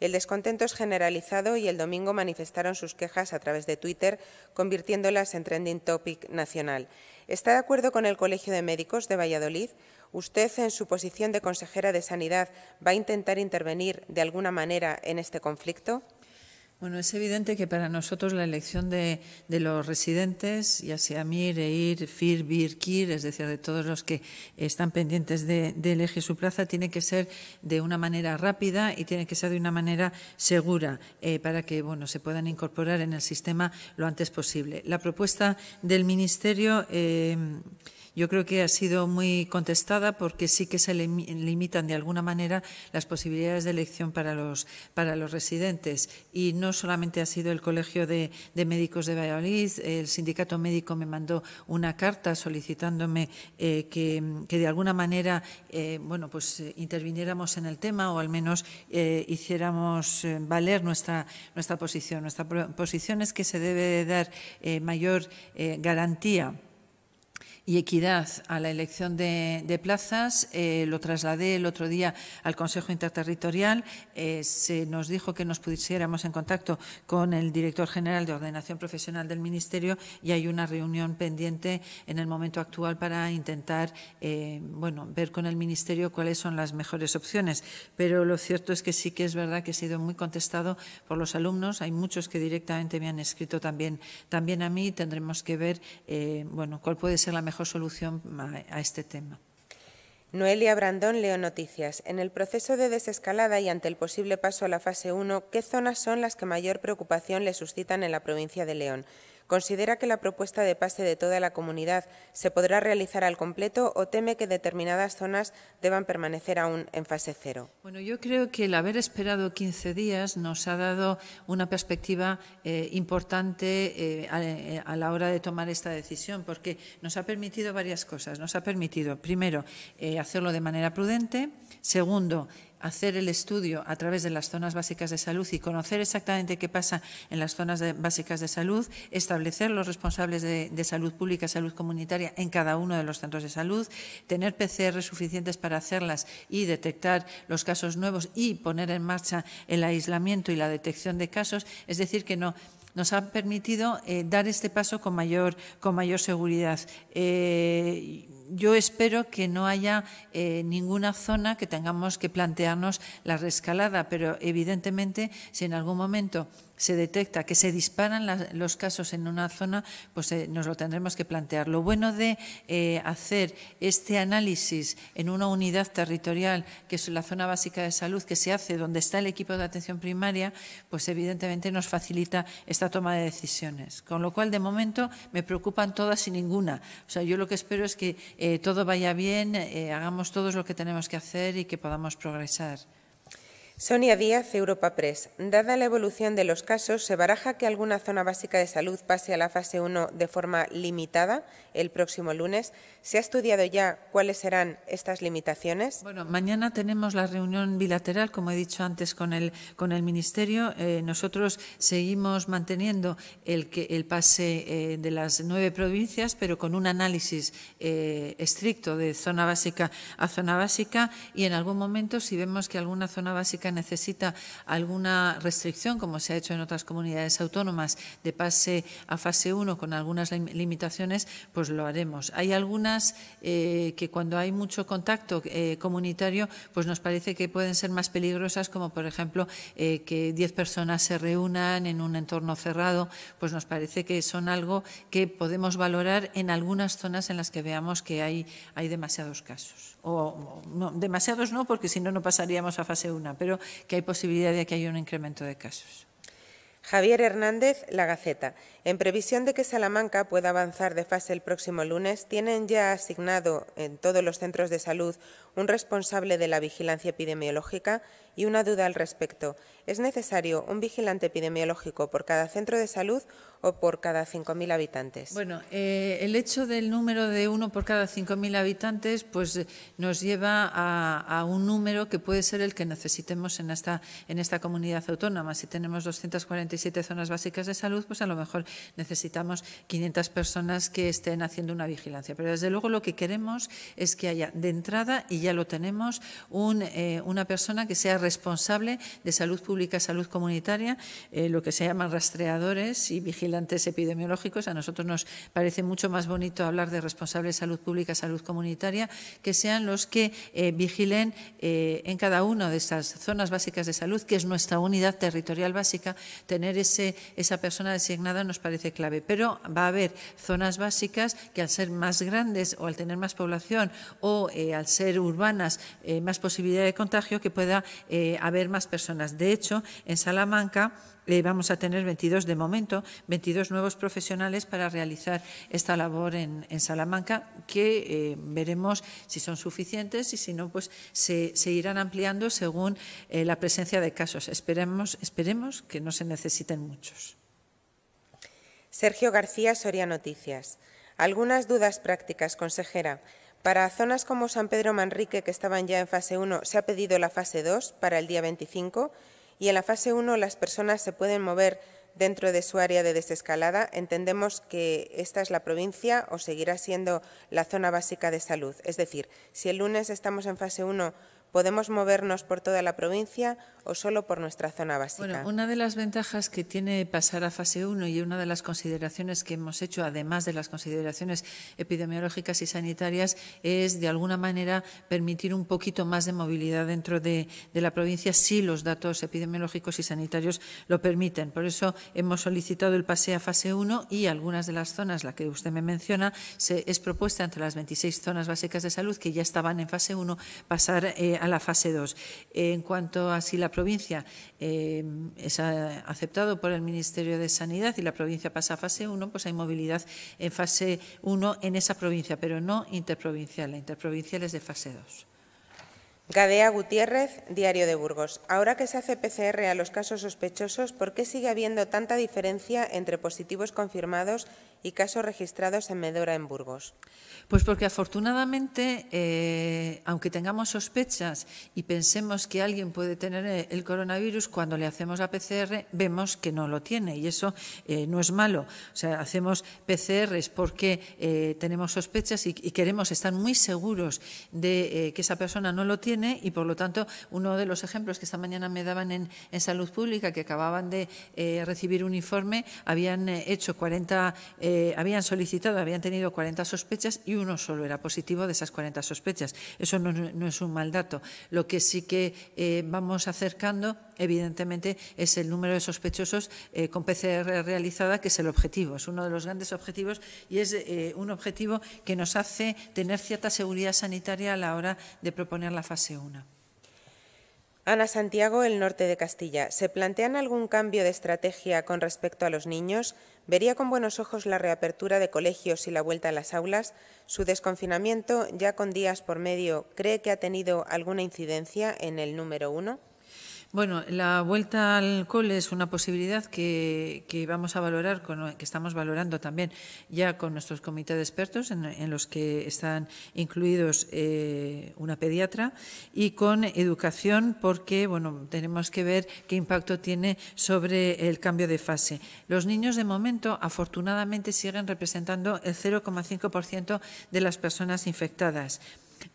El descontento es generalizado y el domingo manifestaron sus quejas a través de Twitter, convirtiéndolas en trending topic nacional. ¿Está de acuerdo con el Colegio de Médicos de Valladolid? ¿Usted, en su posición de consejera de Sanidad, va a intentar intervenir de alguna manera en este conflicto? Bueno, es evidente que para nosotros la elección de, los residentes, ya sea MIR, EIR, FIR, BIR, KIR, es decir, de todos los que están pendientes de, elegir su plaza, tiene que ser de una manera rápida y tiene que ser de una manera segura eh, para que bueno, se puedan incorporar en el sistema lo antes posible. La propuesta del Ministerio. Eh, yo creo que ha sido muy contestada porque sí que se limitan de alguna manera las posibilidades de elección para los, para los residentes. Y no solamente ha sido el Colegio de, Médicos de Valladolid, el Sindicato Médico me mandó una carta solicitándome eh, que, de alguna manera eh, bueno, pues, eh, interviniéramos en el tema o al menos hiciéramos valer nuestra, nuestra posición. Nuestra posición es que se debe dar mayor garantía y equidad a la elección de, plazas. Eh, lo trasladé el otro día al Consejo Interterritorial. Eh, se nos dijo que nos pusiéramos en contacto con el director general de Ordenación Profesional del Ministerio y hay una reunión pendiente en el momento actual para intentar eh, bueno, ver con el Ministerio cuáles son las mejores opciones. Pero lo cierto es que sí que es verdad que he sido muy contestado por los alumnos. Hay muchos que directamente me han escrito también, también a mí. Tendremos que ver bueno, cuál puede ser la mejor solución a, este tema. Noelia Brandón, Leo Noticias. En el proceso de desescalada y ante el posible paso a la fase 1, ¿qué zonas son las que mayor preocupación le suscitan en la provincia de León? considera que la propuesta de pase de toda la comunidad se podrá realizar al completo o teme que determinadas zonas deban permanecer aún en fase cero. Bueno, yo creo que el haber esperado 15 días nos ha dado una perspectiva eh, importante eh, eh, a, la hora de tomar esta decisión, porque nos ha permitido varias cosas. Nos ha permitido, primero, hacerlo de manera prudente. Segundo, hacer el estudio a través de las zonas básicas de salud y conocer exactamente qué pasa en las zonas básicas de salud, establecer los responsables de, salud pública, salud comunitaria en cada uno de los centros de salud, tener PCR suficientes para hacerlas y detectar los casos nuevos y poner en marcha el aislamiento y la detección de casos. Es decir, que no nos ha permitido eh, dar este paso con mayor, con mayor seguridad. Eh, yo espero que no haya eh, ninguna zona que tengamos que plantearnos la rescalada, pero evidentemente si en algún momento se detecta que se disparan los casos en una zona, pues eh, nos lo tendremos que plantear. Lo bueno de eh, hacer este análisis en una unidad territorial, que es la zona básica de salud, que se hace donde está el equipo de atención primaria, pues evidentemente nos facilita esta toma de decisiones. Con lo cual, de momento, me preocupan todas y ninguna. O sea, yo lo que espero es que eh, todo vaya bien, hagamos todos lo que tenemos que hacer y que podamos progresar. Sonia Díaz, Europa Press. Dada la evolución de los casos, ¿se baraja que alguna zona básica de salud pase a la fase 1 de forma limitada el próximo lunes? ¿Se ha estudiado ya cuáles serán estas limitaciones? Bueno, mañana tenemos la reunión bilateral, como he dicho antes, con el, con el Ministerio. Eh, nosotros seguimos manteniendo el, el pase eh, de las nueve provincias, pero con un análisis eh, estricto de zona básica a zona básica y en algún momento, si vemos que alguna zona básica necesita alguna restricción, como se ha hecho en otras comunidades autónomas, de pase a fase 1 con algunas limitaciones, pues lo haremos. Hay algunas eh, que cuando hay mucho contacto eh, comunitario, pues nos parece que pueden ser más peligrosas, como por ejemplo eh, que 10 personas se reúnan en un entorno cerrado, pues nos parece que son algo que podemos valorar en algunas zonas en las que veamos que hay, hay demasiados casos. O, demasiados no, porque si no, no pasaríamos a fase 1, pero que hay posibilidad de que haya un incremento de casos. Javier Hernández, La Gaceta. En previsión de que Salamanca pueda avanzar de fase el próximo lunes, tienen ya asignado en todos los centros de salud un responsable de la vigilancia epidemiológica y una duda al respecto. ¿Es necesario un vigilante epidemiológico por cada centro de salud o por cada 5.000 habitantes? Bueno, eh, el hecho del número de uno por cada 5.000 habitantes pues, eh, nos lleva a, un número que puede ser el que necesitemos en esta, en esta comunidad autónoma. Si tenemos 247 zonas básicas de salud, pues a lo mejor necesitamos 500 personas que estén haciendo una vigilancia. Pero desde luego lo que queremos es que haya de entrada, y ya lo tenemos, eh, una persona que sea responsable de salud pública, salud comunitaria, eh, lo que se llaman rastreadores y vigilantes epidemiológicos. A nosotros nos parece mucho más bonito hablar de responsables de salud pública, salud comunitaria, que sean los que eh, vigilen en cada una de estas zonas básicas de salud, que es nuestra unidad territorial básica, tener ese, esa persona designada parece clave, pero va a haber zonas básicas que al ser más grandes o al tener más población o eh, al ser urbanas, eh, más posibilidad de contagio que pueda eh, haber más personas. De hecho, en Salamanca vamos a tener 22 de momento, 22 nuevos profesionales para realizar esta labor en, Salamanca, que veremos si son suficientes y si no, pues se, irán ampliando según la presencia de casos. Esperemos, esperemos que no se necesiten muchos. Sergio García, Soria Noticias. Algunas dudas prácticas, consejera. Para zonas como San Pedro Manrique, que estaban ya en fase 1, se ha pedido la fase 2 para el día 25 y en la fase 1 las personas se pueden mover dentro de su área de desescalada. Entendemos que esta es la provincia o seguirá siendo la zona básica de salud. Es decir, si el lunes estamos en fase 1, podemos movernos por toda la provincia o solo por nuestra zona básica. Bueno, una de las ventajas que tiene pasar a fase 1 y una de las consideraciones que hemos hecho, además de las consideraciones epidemiológicas y sanitarias, es de alguna manera permitir un poquito más de movilidad dentro de, la provincia si los datos epidemiológicos y sanitarios lo permiten. Por eso hemos solicitado el pase a fase 1 y algunas de las zonas, la que usted me menciona, se, es propuesta entre las 26 zonas básicas de salud que ya estaban en fase 1 pasar eh, a la fase 2. en cuanto a si la provincia eh, es eh, aceptado por el Ministerio de Sanidad y la provincia pasa a fase 1, pues hay movilidad en fase 1 en esa provincia, pero no interprovincial. La interprovincial es de fase 2. Gadea Gutiérrez, Diario de Burgos. Ahora que se hace PCR a los casos sospechosos, ¿por qué sigue habiendo tanta diferencia entre positivos confirmados y casos registrados en Medora, en Burgos? Pues porque afortunadamente, eh, aunque tengamos sospechas y pensemos que alguien puede tener eh, el coronavirus, cuando le hacemos la PCR vemos que no lo tiene y eso eh, no es malo. O sea, hacemos PCRs porque tenemos sospechas y, queremos estar muy seguros de que esa persona no lo tiene y, por lo tanto, uno de los ejemplos que esta mañana me daban en, en salud pública, que acababan de recibir un informe, habían hecho 40 eh, habían solicitado, habían tenido 40 sospechas y uno solo era positivo de esas 40 sospechas. Eso no, es un mal dato. Lo que sí que eh, vamos acercando, evidentemente, es el número de sospechosos eh, con PCR realizada, que es el objetivo, es uno de los grandes objetivos y es un objetivo que nos hace tener cierta seguridad sanitaria a la hora de proponer la fase 1. Ana Santiago, el norte de Castilla. ¿Se plantean algún cambio de estrategia con respecto a los niños? ¿Vería con buenos ojos la reapertura de colegios y la vuelta a las aulas? ¿Su desconfinamiento, ya con días por medio, cree que ha tenido alguna incidencia en el número uno? Bueno, la vuelta al cole es una posibilidad que, vamos a valorar, con, que estamos valorando también ya con nuestros comités de expertos, en, los que están incluidos eh, una pediatra, y con educación, porque bueno, tenemos que ver qué impacto tiene sobre el cambio de fase. Los niños, de momento, afortunadamente, siguen representando el 0,5% de las personas infectadas.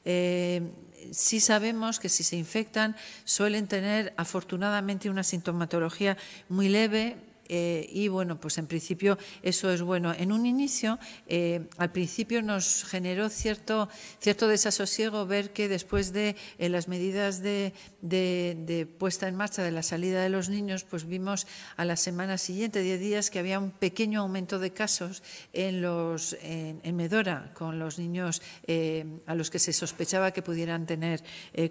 Eh, sí sabemos que si se infectan suelen tener afortunadamente una sintomatología muy leve, eh, y bueno, pues en principio eso es bueno. En un inicio, eh, al principio nos generó cierto, cierto desasosiego ver que después de las medidas de, puesta en marcha de la salida de los niños, pues vimos a la semana siguiente, 10 días, que había un pequeño aumento de casos en, en Medora con los niños eh, a los que se sospechaba que pudieran tener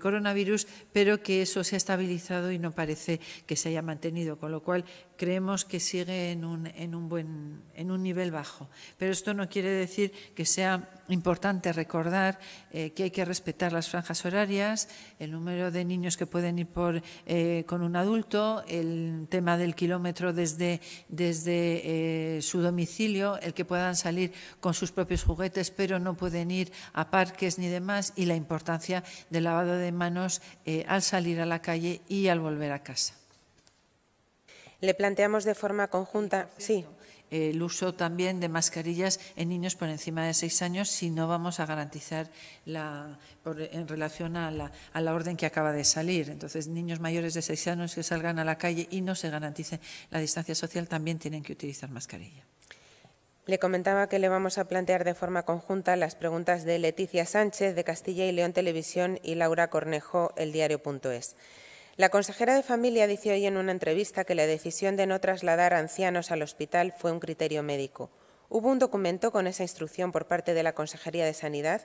coronavirus, pero que eso se ha estabilizado y no parece que se haya mantenido, con lo cual creemos que sigue en un, en un, buen, en un nivel bajo. Pero esto no quiere decir que sea importante recordar eh, que hay que respetar las franjas horarias, el número de niños que pueden ir eh, con un adulto, el tema del kilómetro desde, desde eh, su domicilio, el que puedan salir con sus propios juguetes, pero no pueden ir a parques ni demás, y la importancia del lavado de manos al salir a la calle y al volver a casa. Le planteamos de forma conjunta, sí. El uso también de mascarillas en niños por encima de seis años si no vamos a garantizar la, en relación a la, orden que acaba de salir. Entonces, niños mayores de seis años que salgan a la calle y no se garantice la distancia social también tienen que utilizar mascarilla. Le comentaba que le vamos a plantear de forma conjunta las preguntas de Leticia Sánchez, de Castilla y León Televisión, y Laura Cornejo, el diario.es. La consejera de Familia dice hoy en una entrevista que la decisión de no trasladar ancianos al hospital fue un criterio médico. Hubo un documento con esa instrucción por parte de la Consejería de Sanidad.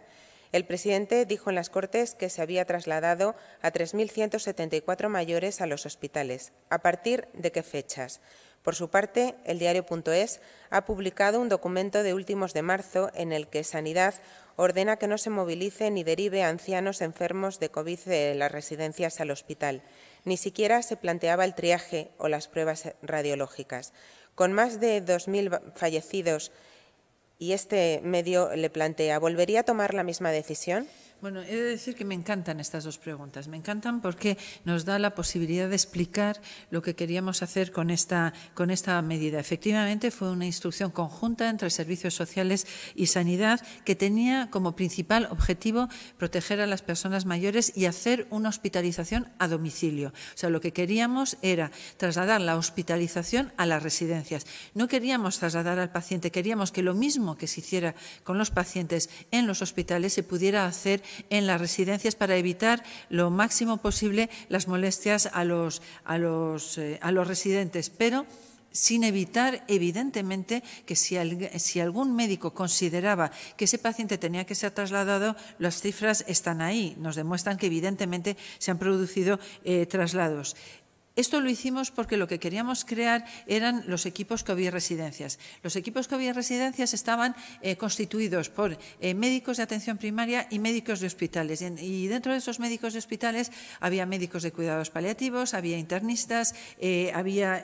El presidente dijo en las Cortes que se había trasladado a 3.174 mayores a los hospitales. ¿A partir de qué fechas? Por su parte, el diario.es ha publicado un documento de últimos de marzo en el que Sanidad ordena que no se movilice ni derive a ancianos enfermos de COVID de las residencias al hospital. Ni siquiera se planteaba el triaje o las pruebas radiológicas. Con más de 2.000 fallecidos y este medio le plantea, ¿volvería a tomar la misma decisión? Bueno, he de decir que me encantan estas dos preguntas. Me encantan porque nos da la posibilidad de explicar lo que queríamos hacer con esta, con esta medida. Efectivamente, fue una instrucción conjunta entre servicios sociales y sanidad que tenía como principal objetivo proteger a las personas mayores y hacer una hospitalización a domicilio. O sea, lo que queríamos era trasladar la hospitalización a las residencias. No queríamos trasladar al paciente, queríamos que lo mismo que se hiciera con los pacientes en los hospitales se pudiera hacer en las residencias para evitar lo máximo posible las molestias a los, a los, eh, residentes. Pero sin evitar, evidentemente, que si, algún médico consideraba que ese paciente tenía que ser trasladado, las cifras están ahí, nos demuestran que evidentemente se han producido eh, traslados. Esto lo hicimos porque lo que queríamos crear eran los equipos había residencias. Los equipos que había residencias estaban eh, constituidos por eh, médicos de atención primaria y médicos de hospitales. Y, dentro de esos médicos de hospitales había médicos de cuidados paliativos, había internistas, eh, había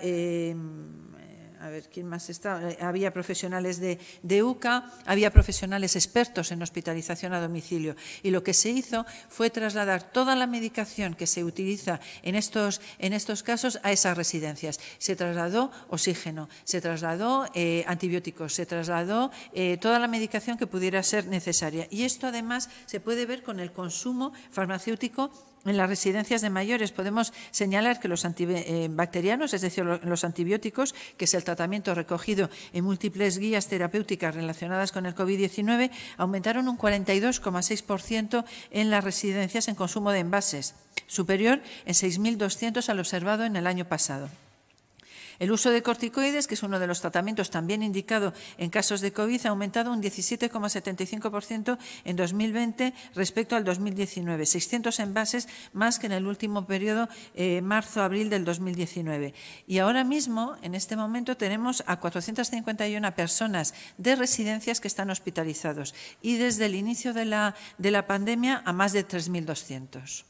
a ver quién más está. Eh, había profesionales de, UCA, había profesionales expertos en hospitalización a domicilio. Y lo que se hizo fue trasladar toda la medicación que se utiliza en estos, en estos casos a esas residencias. Se trasladó oxígeno, se trasladó eh, antibióticos, se trasladó eh, toda la medicación que pudiera ser necesaria. Y esto además se puede ver con el consumo farmacéutico en las residencias de mayores podemos señalar que los antibacterianos, es decir, los antibióticos, que es el tratamiento recogido en múltiples guías terapéuticas relacionadas con el COVID-19, aumentaron un 42,6% en las residencias en consumo de envases, superior en 6.200 al observado en el año pasado. El uso de corticoides, que es uno de los tratamientos también indicado en casos de COVID, ha aumentado un 17,75% en 2020 respecto al 2019, 600 envases más que en el último periodo eh, marzo-abril del 2019. Y ahora mismo, en este momento, tenemos a 451 personas de residencias que están hospitalizados y desde el inicio de la, de la pandemia a más de 3.200.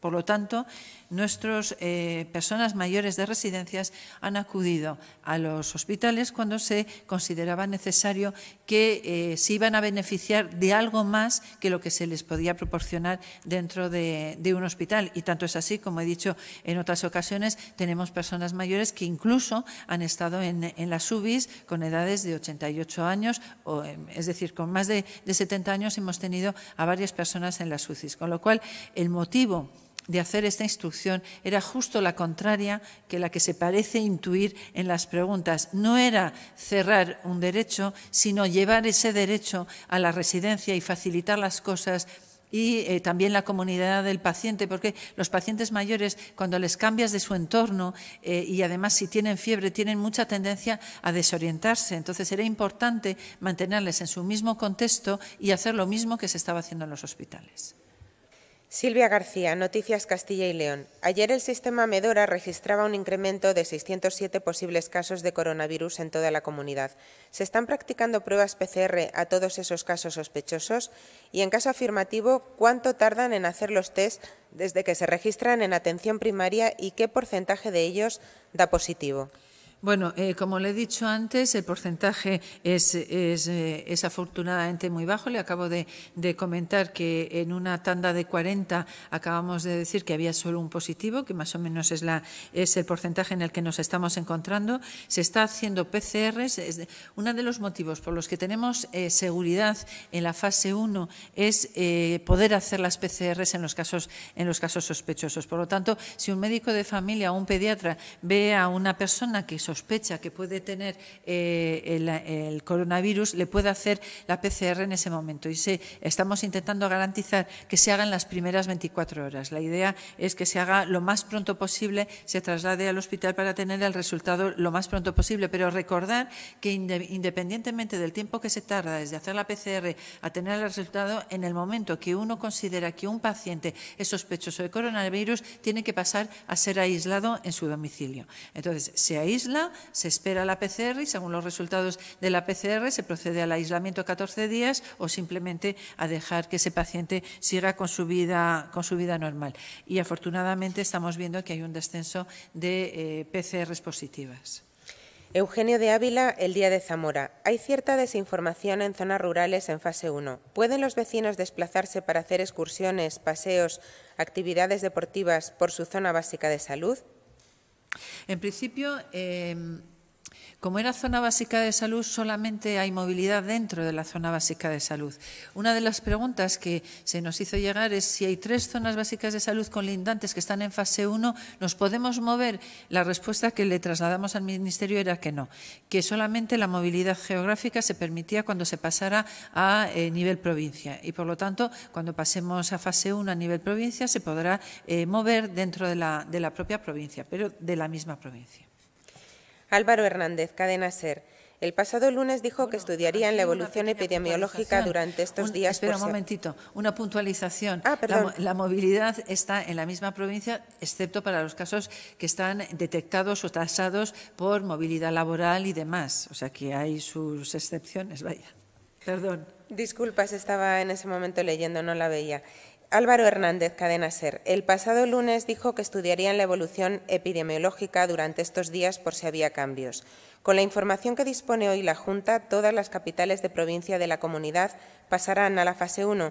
Por lo tanto, nuestras eh, personas mayores de residencias han acudido a los hospitales cuando se consideraba necesario que eh, se iban a beneficiar de algo más que lo que se les podía proporcionar dentro de, un hospital. Y tanto es así, como he dicho en otras ocasiones, tenemos personas mayores que incluso han estado en, las UBIs con edades de 88 años, o, em, es decir, con más de, de 70 años hemos tenido a varias personas en las UCIs. Con lo cual, el motivo de hacer esta instrucción era justo la contraria que la que se parece intuir en las preguntas. No era cerrar un derecho, sino llevar ese derecho a la residencia y facilitar las cosas y eh, también la comunidad del paciente, porque los pacientes mayores, cuando les cambias de su entorno eh, y además si tienen fiebre, tienen mucha tendencia a desorientarse. Entonces era importante mantenerles en su mismo contexto y hacer lo mismo que se estaba haciendo en los hospitales. Silvia García, Noticias Castilla y León. Ayer el sistema Medora registraba un incremento de 607 posibles casos de coronavirus en toda la comunidad. Se están practicando pruebas PCR a todos esos casos sospechosos y, en caso afirmativo, cuánto tardan en hacer los test desde que se registran en atención primaria y qué porcentaje de ellos da positivo. Bueno, eh, como le he dicho antes, el porcentaje es, eh, afortunadamente muy bajo. Le acabo de, comentar que en una tanda de 40 acabamos de decir que había solo un positivo, que más o menos es, la, es el porcentaje en el que nos estamos encontrando. Se está haciendo PCRs. uno de los motivos por los que tenemos eh, seguridad en la fase 1 es poder hacer las PCRs en los, casos, en los casos sospechosos. Por lo tanto, si un médico de familia o un pediatra ve a una persona que sospecha que puede tener eh, el, coronavirus, le puede hacer la PCR en ese momento. Y se, estamos intentando garantizar que se hagan las primeras 24 horas. La idea es que se haga lo más pronto posible, se traslade al hospital para tener el resultado lo más pronto posible. Pero recordar que independientemente del tiempo que se tarda desde hacer la PCR a tener el resultado, en el momento que uno considera que un paciente es sospechoso de coronavirus, tiene que pasar a ser aislado en su domicilio. Entonces, se aísla se espera la PCR y según los resultados de la PCR se procede al aislamiento 14 días o simplemente a dejar que ese paciente siga con su vida, con su vida normal. Y afortunadamente estamos viendo que hay un descenso de eh, PCR positivas. Eugenio de Ávila, el Día de Zamora. Hay cierta desinformación en zonas rurales en fase 1. ¿Pueden los vecinos desplazarse para hacer excursiones, paseos, actividades deportivas por su zona básica de salud? En principio, em, como era zona básica de salud, solamente hay movilidad dentro de la zona básica de salud. Una de las preguntas que se nos hizo llegar es si hay tres zonas básicas de salud lindantes que están en fase 1, ¿nos podemos mover? La respuesta que le trasladamos al Ministerio era que no, que solamente la movilidad geográfica se permitía cuando se pasara a eh, nivel provincia y, por lo tanto, cuando pasemos a fase 1 a nivel provincia se podrá eh, mover dentro de la propia provincia, pero de la misma provincia. Álvaro Hernández Cadena Ser. El pasado lunes dijo que estudiarían la evolución epidemiológica durante estos días. Espera un momentito, una puntualización. Ah, la, movilidad está en la misma provincia, excepto para los casos que están detectados o tasados por movilidad laboral y demás. O sea que hay sus excepciones, vaya. Perdón. Disculpas, estaba en ese momento leyendo, no la veía. Álvaro Hernández Cadena Ser, el pasado lunes dijo que estudiarían la evolución epidemiológica durante estos días por si había cambios. Con la información que dispone hoy la Junta, todas las capitales de provincia de la comunidad pasarán a la fase 1.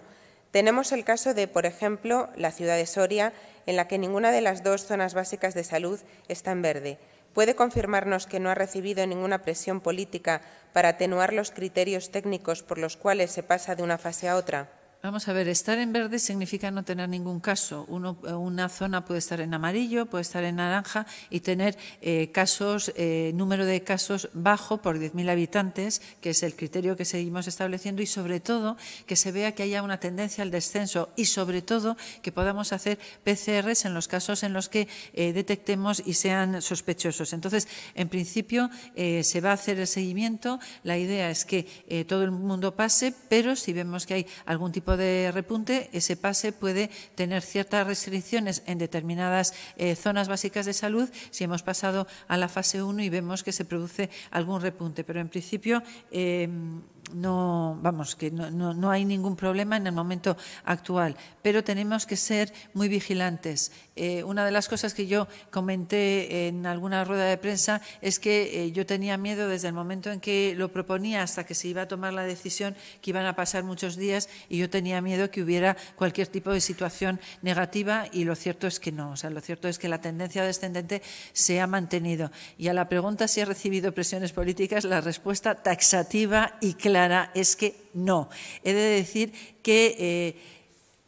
Tenemos el caso de, por ejemplo, la ciudad de Soria, en la que ninguna de las dos zonas básicas de salud está en verde. ¿Puede confirmarnos que no ha recibido ninguna presión política para atenuar los criterios técnicos por los cuales se pasa de una fase a otra? Vamos a ver, estar en verde significa no tener ningún caso. Uno, una zona puede estar en amarillo, puede estar en naranja y tener eh, casos, eh, número de casos bajo por 10.000 habitantes, que es el criterio que seguimos estableciendo, y sobre todo que se vea que haya una tendencia al descenso y sobre todo que podamos hacer PCRs en los casos en los que eh, detectemos y sean sospechosos. Entonces, en principio, se va a hacer el seguimiento. La idea es que todo el mundo pase, pero si vemos que hay algún tipo de de repunte, ese pase puede tener ciertas restricciones en determinadas eh, zonas básicas de salud si hemos pasado a la fase 1 y vemos que se produce algún repunte. Pero en principio em, no, vamos, que no, no, no, hay ningún problema en el momento actual, pero tenemos que ser muy vigilantes. Eh, una de las cosas que yo comenté en alguna rueda de prensa es que eh, yo tenía miedo desde el momento en que lo proponía hasta que se iba a tomar la decisión que iban a pasar muchos días y yo tenía miedo que hubiera cualquier tipo de situación negativa y lo cierto es que no. O sea, lo cierto es que la tendencia descendente se ha mantenido. Y a la pregunta si ha recibido presiones políticas, la respuesta taxativa y clara clara es que no. He de decir que... Eh,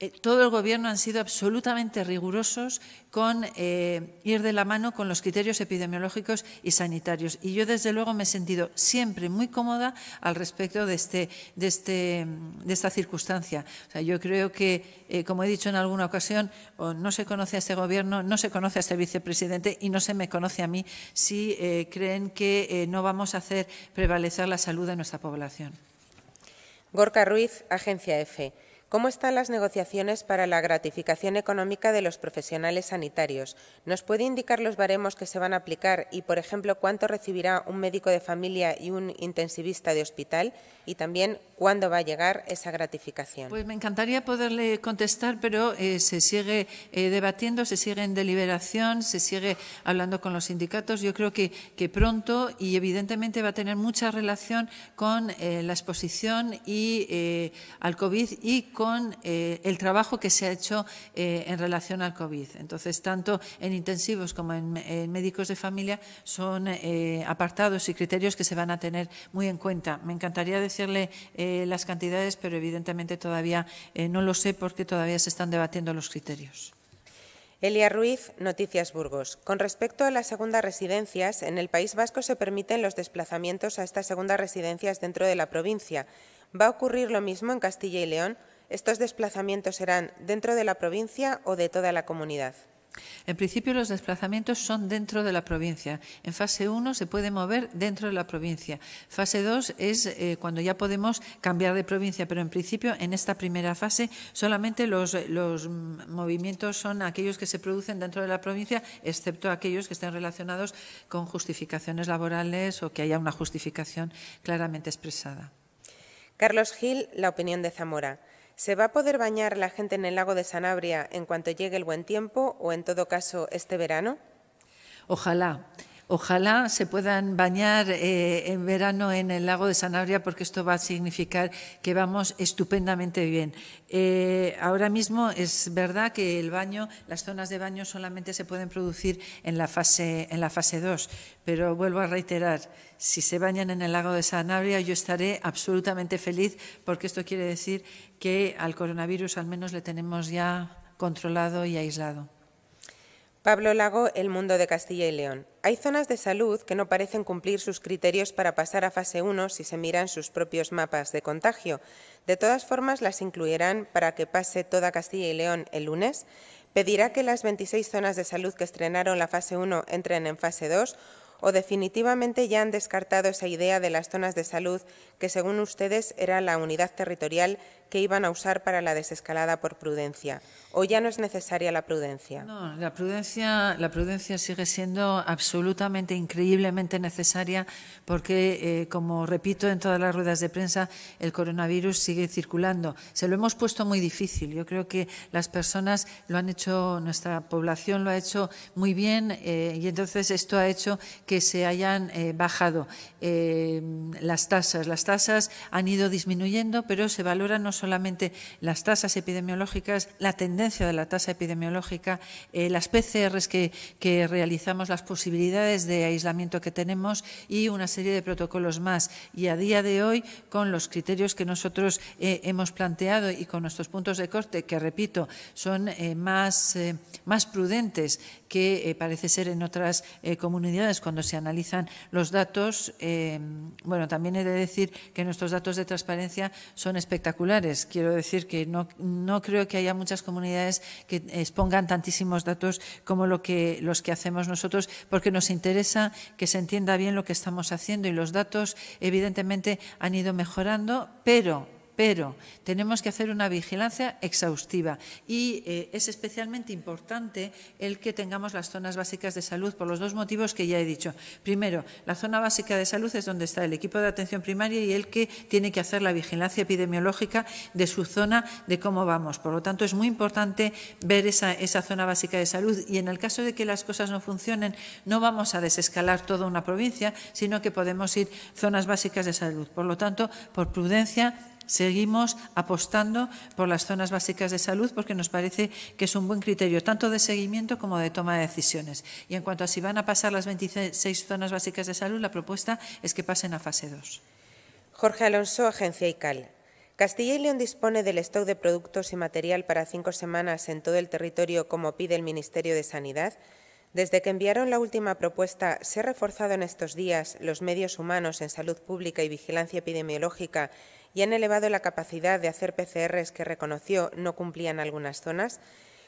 eh, todo el Gobierno han sido absolutamente rigurosos con eh, ir de la mano con los criterios epidemiológicos y sanitarios. Y yo, desde luego, me he sentido siempre muy cómoda al respecto de, este, de, este, esta circunstancia. sea, yo creo que, eh, como he dicho en alguna ocasión, no se conoce a este Gobierno, no se conoce a este vicepresidente y no se me conoce a mí si creen que no vamos a hacer prevalecer la salud de nuestra población. Gorka Ruiz, Agencia EFE. ¿Cómo están las negociaciones para la gratificación económica de los profesionales sanitarios? ¿Nos puede indicar los baremos que se van a aplicar y, por ejemplo, cuánto recibirá un médico de familia y un intensivista de hospital? Y también, ¿cuándo va a llegar esa gratificación? Pues me encantaría poderle contestar, pero eh, se sigue eh, debatiendo, se sigue en deliberación, se sigue hablando con los sindicatos. Yo creo que, que pronto y evidentemente va a tener mucha relación con eh, la exposición y al COVID y con con eh, el trabajo que se ha hecho eh, en relación al COVID. Entonces, tanto en intensivos como en, médicos de familia son eh, apartados y criterios que se van a tener muy en cuenta. Me encantaría decirle las cantidades, pero evidentemente todavía no lo sé porque todavía se están debatiendo los criterios. Elia Ruiz, Noticias Burgos. Con respecto a las segundas residencias, en el País Vasco se permiten los desplazamientos a estas segundas residencias dentro de la provincia. ¿Va a ocurrir lo mismo en Castilla y León? Estos desplazamientos serán dentro de la provincia o de toda la comunidad. En principio los desplazamientos son dentro de la provincia. En fase 1 se puede mover dentro de la provincia. Fase 2 es eh, cuando ya podemos cambiar de provincia, pero en principio en esta primera fase solamente los, los, movimientos son aquellos que se producen dentro de la provincia, excepto aquellos que estén relacionados con justificaciones laborales o que haya una justificación claramente expresada. Carlos Gil, la opinión de Zamora. ¿Se va a poder bañar la gente en el lago de Sanabria en cuanto llegue el buen tiempo o en todo caso este verano? Ojalá. Ojalá se puedan bañar eh, en verano en el lago de Sanabria porque esto va a significar que vamos estupendamente bien. Eh, ahora mismo es verdad que el baño, las zonas de baño solamente se pueden producir en la fase en la fase 2, pero vuelvo a reiterar, si se bañan en el lago de Sanabria yo estaré absolutamente feliz porque esto quiere decir que al coronavirus al menos le tenemos ya controlado y aislado. Pablo Lago, El Mundo de Castilla y León. Hay zonas de salud que no parecen cumplir sus criterios para pasar a fase 1 si se miran sus propios mapas de contagio. De todas formas, las incluirán para que pase toda Castilla y León el lunes. Pedirá que las 26 zonas de salud que estrenaron la fase 1 entren en fase 2 o definitivamente ya han descartado esa idea de las zonas de salud que según ustedes era la unidad territorial que iban a usar para la desescalada por prudencia? ¿O ya no es necesaria la prudencia? No, la prudencia, la prudencia sigue siendo absolutamente, increíblemente necesaria porque, eh, como repito en todas las ruedas de prensa, el coronavirus sigue circulando. Se lo hemos puesto muy difícil. Yo creo que las personas lo han hecho, nuestra población lo ha hecho muy bien eh, y entonces esto ha hecho que se hayan eh, bajado las tasas. Las tasas han ido disminuyendo, pero se valora no solo solamente las tasas epidemiológicas, la tendencia de la tasa epidemiológica, eh, las PCRs que, realizamos, las posibilidades de aislamiento que tenemos y una serie de protocolos más. Y a día de hoy, con los criterios que nosotros eh, hemos planteado y con nuestros puntos de corte, que repito, son eh, más, más prudentes que parece ser en otras comunidades cuando se analizan los datos. bueno, también he de decir que nuestros datos de transparencia son espectaculares Quiero decir que no, no creo que haya muchas comunidades que expongan tantísimos datos como lo que, los que hacemos nosotros, porque nos interesa que se entienda bien lo que estamos haciendo y los datos, evidentemente, han ido mejorando, pero pero tenemos que hacer una vigilancia exhaustiva y eh, es especialmente importante el que tengamos las zonas básicas de salud por los dos motivos que ya he dicho. Primero, la zona básica de salud es donde está el equipo de atención primaria y el que tiene que hacer la vigilancia epidemiológica de su zona, de cómo vamos. Por lo tanto, es muy importante ver esa, esa zona básica de salud y en el caso de que las cosas no funcionen, no vamos a desescalar toda una provincia, sino que podemos ir zonas básicas de salud. Por lo tanto, por prudencia, seguimos apostando por las zonas básicas de salud porque nos parece que es un buen criterio tanto de seguimiento como de toma de decisiones. Y en cuanto a si van a pasar las 26 zonas básicas de salud, la propuesta es que pasen a fase 2. Jorge Alonso, Agencia ICAL. Castilla y León dispone del stock de productos y material para cinco semanas en todo el territorio como pide el Ministerio de Sanidad. Desde que enviaron la última propuesta, ¿se ha reforzado en estos días los medios humanos en salud pública y vigilancia epidemiológica y han elevado la capacidad de hacer PCRs que reconoció no cumplían algunas zonas,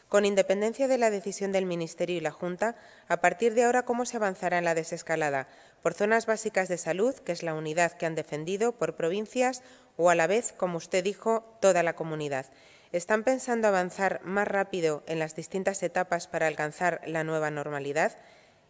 con independencia de la decisión del Ministerio y la Junta, a partir de ahora cómo se avanzará en la desescalada, por zonas básicas de salud, que es la unidad que han defendido, por provincias o a la vez, como usted dijo, toda la comunidad. ¿Están pensando avanzar más rápido en las distintas etapas para alcanzar la nueva normalidad?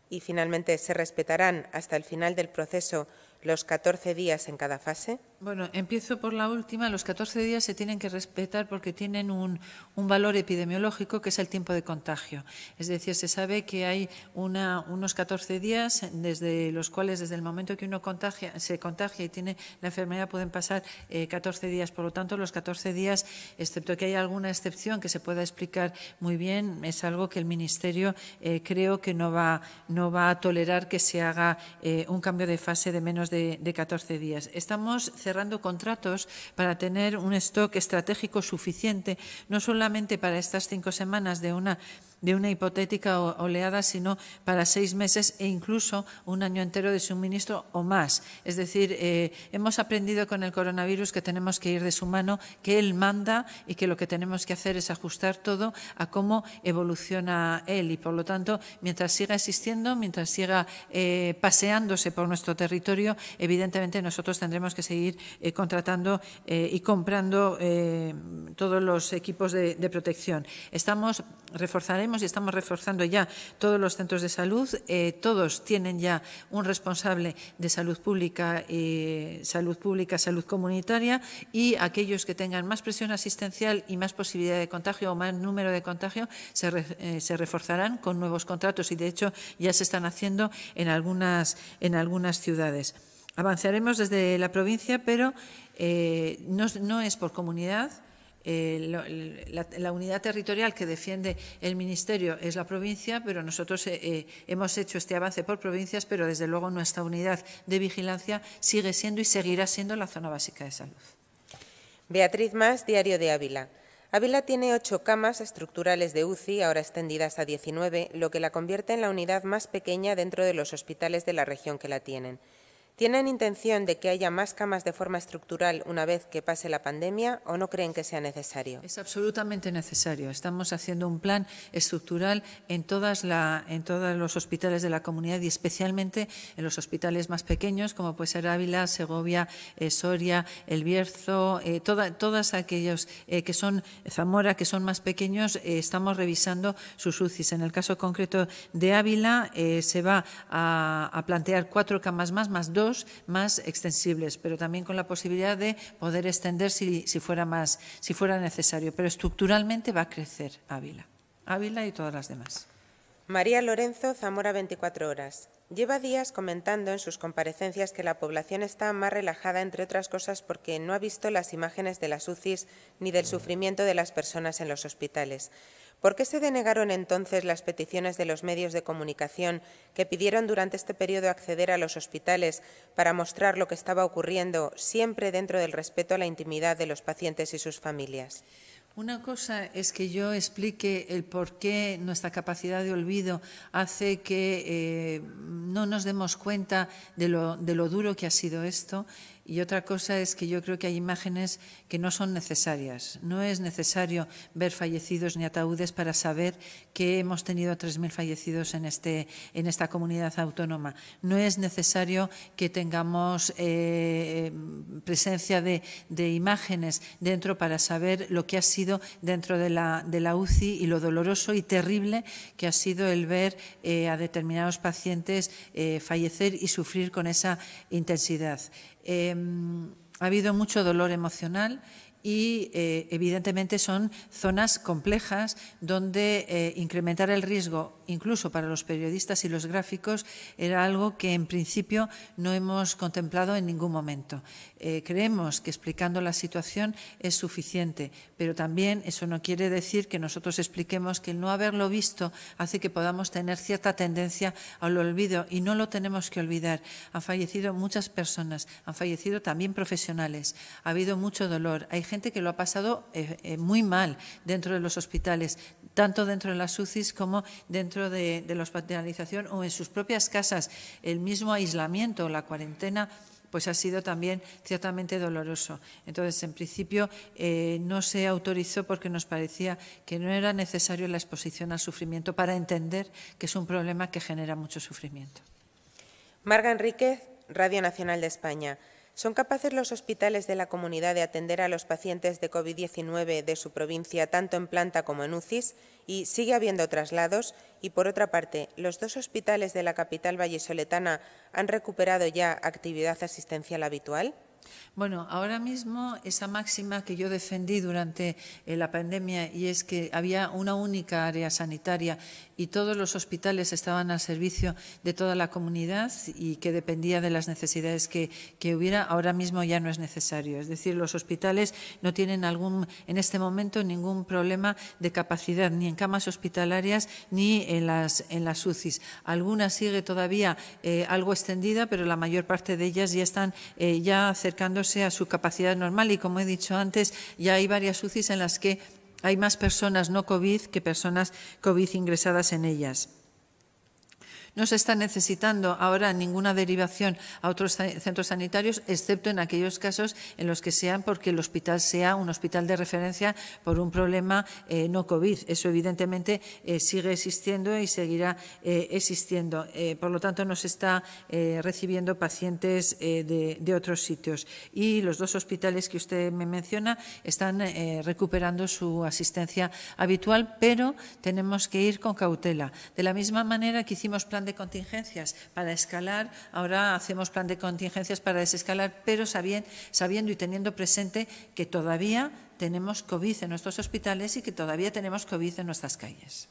Y finalmente, ¿se respetarán hasta el final del proceso los 14 días en cada fase? Bueno, empiezo por la última. Los 14 días se tienen que respetar porque tienen un, un valor epidemiológico que es el tiempo de contagio. Es decir, se sabe que hay una, unos 14 días desde los cuales, desde el momento que uno contagia, se contagia y tiene la enfermedad, pueden pasar 14 eh, días. Por lo tanto, los 14 días, excepto que haya alguna excepción que se pueda explicar muy bien, es algo que el Ministerio eh, creo que no va, no va a tolerar que se haga eh, un cambio de fase de menos de, de 14 días. Estamos cerrando contratos para tener un stock estratégico suficiente, no solamente para estas cinco semanas de una de una hipotética oleada, sino para seis meses e incluso un año entero de suministro o más. Es decir, eh, hemos aprendido con el coronavirus que tenemos que ir de su mano, que él manda y que lo que tenemos que hacer es ajustar todo a cómo evoluciona él. Y por lo tanto, mientras siga existiendo, mientras siga eh, paseándose por nuestro territorio, evidentemente nosotros tendremos que seguir eh, contratando y comprando todos los equipos de, de protección. Estamos reforzaremos y estamos reforzando ya todos los centros de salud. Eh, todos tienen ya un responsable de salud pública, eh, salud pública, salud comunitaria y aquellos que tengan más presión asistencial y más posibilidad de contagio o más número de contagio se, eh, reforzarán con nuevos contratos y, de hecho, ya se están haciendo en algunas, en algunas ciudades. Avanzaremos desde la provincia, pero no es por comunidad, eh, la, unidad territorial que defiende el Ministerio es la provincia, pero nosotros eh, eh, hemos hecho este avance por provincias, pero desde luego nuestra unidad de vigilancia sigue siendo y seguirá siendo la zona básica de salud. Beatriz Más, Diario de Ávila. Ávila tiene ocho camas estructurales de UCI, ahora extendidas a 19, lo que la convierte en la unidad más pequeña dentro de los hospitales de la región que la tienen. ¿Tienen intención de que haya más camas de forma estructural una vez que pase la pandemia o no creen que sea necesario? Es absolutamente necesario. Estamos haciendo un plan estructural en, todas la, en todos los hospitales de la comunidad y especialmente en los hospitales más pequeños, como puede ser Ávila, Segovia, eh, Soria, El Bierzo, eh, todas aquellos eh, que son Zamora, que son más pequeños, estamos revisando sus UCIs. En el caso concreto de Ávila, se va a plantear cuatro camas más, más dos más extensibles, pero también con la posibilidad de poder extender si, fuera, más, si fuera necesario. Pero estructuralmente va a crecer Ávila, Ávila y todas las demás. María Lorenzo, Zamora 24 horas. Lleva días comentando en sus comparecencias que la población está más relajada, entre otras cosas, porque no ha visto las imágenes de las UCIs ni del sufrimiento de las personas en los hospitales. ¿Por qué se denegaron entonces las peticiones de los medios de comunicación que pidieron durante este periodo acceder a los hospitales para mostrar lo que estaba ocurriendo, siempre dentro del respeto a la intimidad de los pacientes y sus familias? Una cosa es que yo explique el por qué nuestra capacidad de olvido hace que eh, no nos demos cuenta de lo duro que ha sido esto. Y otra cosa es que yo creo que hay imágenes que no son necesarias. No es necesario ver fallecidos ni ataúdes para saber que hemos tenido 3.000 fallecidos en, este, en esta comunidad autónoma. No es necesario que tengamos eh, em, presencia de, imágenes dentro para saber lo que ha sido dentro de la, de la UCI y lo doloroso y terrible que ha sido el ver eh, a determinados pacientes eh, fallecer y sufrir con esa intensidad. Em, ha habido mucho dolor emocional y eh, evidentemente son zonas complejas donde eh, incrementar el riesgo, incluso para los periodistas y los gráficos, era algo que en principio no hemos contemplado en ningún momento. Eh, creemos que explicando la situación es suficiente, pero también eso no quiere decir que nosotros expliquemos que el no haberlo visto hace que podamos tener cierta tendencia al olvido y no lo tenemos que olvidar. Han fallecido muchas personas, han fallecido también profesionales, ha habido mucho dolor, hay gente que lo ha pasado eh, eh, muy mal dentro de los hospitales, tanto dentro de las UCIs como dentro de, la hospitalización o en sus propias casas. El mismo aislamiento, la cuarentena pues ha sido también ciertamente doloroso. Entonces, en principio, eh, no se autorizó porque nos parecía que no era necesario la exposición al sufrimiento para entender que es un problema que genera mucho sufrimiento. Marga Enríquez, Radio Nacional de España. ¿Son capaces los hospitales de la comunidad de atender a los pacientes de COVID-19 de su provincia tanto en planta como en UCIs? ¿Y sigue habiendo traslados? Y por otra parte, ¿los dos hospitales de la capital vallisoletana han recuperado ya actividad asistencial habitual? Bueno, ahora mismo esa máxima que yo defendí durante eh, la pandemia y es que había una única área sanitaria y todos los hospitales estaban al servicio de toda la comunidad y que dependía de las necesidades que, hubiera, ahora mismo ya no es necesario. Es decir, los hospitales no tienen algún, en este momento ningún problema de capacidad ni en camas hospitalarias ni en las, en las UCIs. Algunas sigue todavía eh, algo extendida, pero la mayor parte de ellas ya están eh, ya cerca acercándose a su capacidad normal y, como he dicho antes, ya hay varias UCIs en las que hay más personas no COVID que personas COVID ingresadas en ellas. No se está necesitando ahora ninguna derivación a otros centros sanitarios, excepto en aquellos casos en los que sean porque el hospital sea un hospital de referencia por un problema eh, no COVID. Eso, evidentemente, eh, sigue existiendo y seguirá eh, existiendo. por lo tanto, no se está recibiendo pacientes de, otros sitios. Y los dos hospitales que usted me menciona están recuperando su asistencia habitual, pero tenemos que ir con cautela. De la misma manera que hicimos plan de contingencias para escalar, ahora hacemos plan de contingencias para desescalar, pero sabiendo, sabiendo y teniendo presente que todavía tenemos COVID en nuestros hospitales y que todavía tenemos COVID en nuestras calles.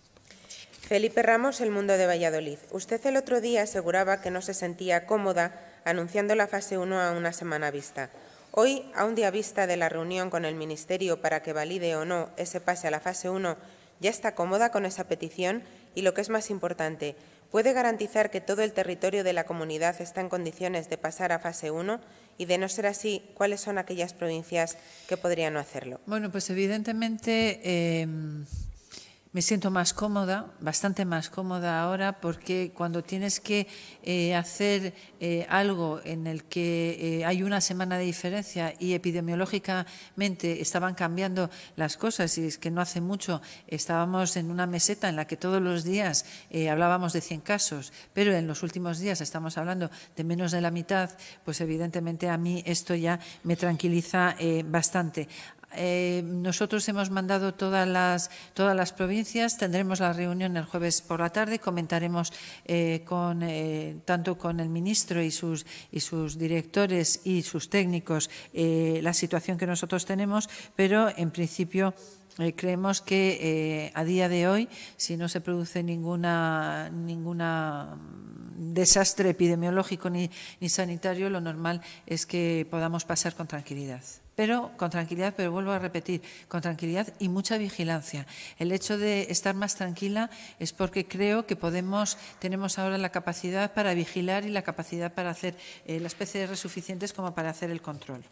Felipe Ramos, El Mundo de Valladolid. Usted el otro día aseguraba que no se sentía cómoda anunciando la fase 1 a una semana vista. Hoy, a un día vista de la reunión con el Ministerio para que valide o no ese pase a la fase 1, ¿ya está cómoda con esa petición? Y lo que es más importante, puede garantizar que todo el territorio de la comunidad está en condiciones de pasar a fase 1 y de no ser así, ¿cuáles son aquellas provincias que podrían no hacerlo? Bueno, pues evidentemente em, me siento más cómoda, bastante más cómoda ahora, porque cuando tienes que eh, hacer eh, algo en el que eh, hay una semana de diferencia y epidemiológicamente estaban cambiando las cosas, y es que no hace mucho estábamos en una meseta en la que todos los días hablábamos de 100 casos, pero en los últimos días estamos hablando de menos de la mitad, pues evidentemente a mí esto ya me tranquiliza bastante. Eh, nosotros hemos mandado todas las, todas las provincias, tendremos la reunión el jueves por la tarde, comentaremos eh, con, eh, tanto con el ministro y sus, y sus directores y sus técnicos la situación que nosotros tenemos, pero en principio... creemos que a día de hoy, si no se produce ninguna ninguna desastre epidemiológico ni sanitario, lo normal es que podamos pasar con tranquilidad pero con tranquilidad, pero vuelvo a repetir, con tranquilidad y mucha vigilancia. El hecho de estar más tranquila es porque creo que podemos, tenemos ahora la capacidad para vigilar y la capacidad para hacer eh, las PCR suficientes como para hacer el control.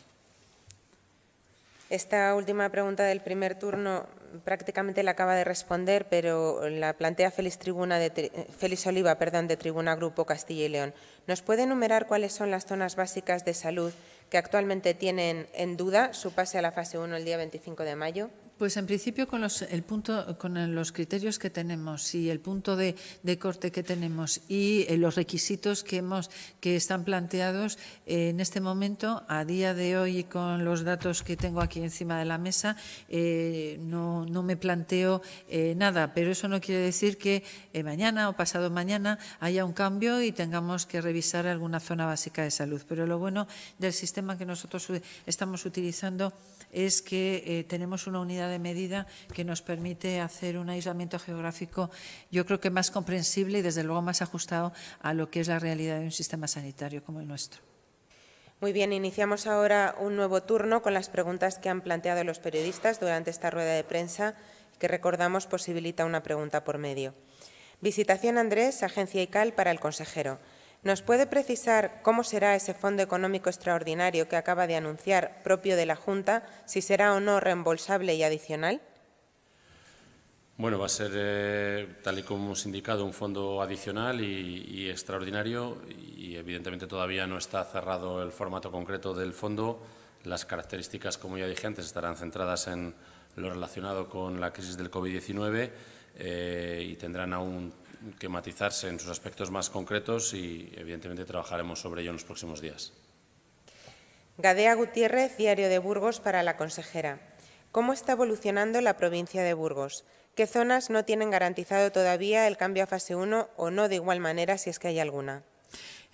Esta última pregunta del primer turno prácticamente la acaba de responder, pero la plantea Félix, Tribuna de, Félix Oliva perdón, de Tribuna Grupo Castilla y León. ¿Nos puede enumerar cuáles son las zonas básicas de salud que actualmente tienen en duda su pase a la fase 1 el día 25 de mayo pues en principio con los, el punto, con los criterios que tenemos y el punto de, corte que tenemos y eh, los requisitos que, hemos, que están planteados eh, en este momento, a día de hoy con los datos que tengo aquí encima de la mesa, eh, no, no, me planteo nada, pero eso no quiere decir que mañana o pasado mañana haya un cambio y tengamos que revisar alguna zona básica de salud. Pero lo bueno del sistema que nosotros estamos utilizando es que tenemos una unidad de medida que nos permite hacer un aislamiento geográfico, yo creo que más comprensible y desde luego más ajustado a lo que es la realidad de un sistema sanitario como el nuestro. Muy bien, iniciamos ahora un nuevo turno con las preguntas que han planteado los periodistas durante esta rueda de prensa, que recordamos posibilita una pregunta por medio. Visitación Andrés, Agencia ICAL para el consejero. ¿Nos puede precisar cómo será ese fondo económico extraordinario que acaba de anunciar, propio de la Junta, si será o no reembolsable y adicional? Bueno, va a ser, eh, tal y como hemos indicado, un fondo adicional y, extraordinario y, evidentemente, todavía no está cerrado el formato concreto del fondo. Las características, como ya dije antes, estarán centradas en lo relacionado con la crisis del COVID-19 eh, y tendrán aún que matizarse en sus aspectos más concretos y, evidentemente, trabajaremos sobre ello en los próximos días. Gadea Gutiérrez, Diario de Burgos para la consejera. ¿Cómo está evolucionando la provincia de Burgos? ¿Qué zonas no tienen garantizado todavía el cambio a fase 1 o no de igual manera si es que hay alguna?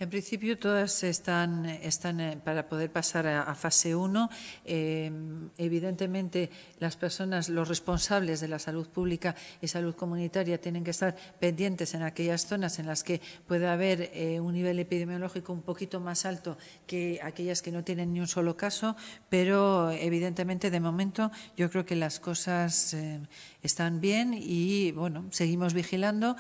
En principio todas están, eh, para poder pasar a, fase 1. Em, evidentemente las personas, los responsables de la salud pública y salud comunitaria tienen que estar pendientes en aquellas zonas en las que pueda haber eh, un nivel epidemiológico un poquito más alto que aquellas que no tienen ni un solo caso, pero evidentemente de momento yo creo que las cosas eh, están bien y bueno, seguimos vigilando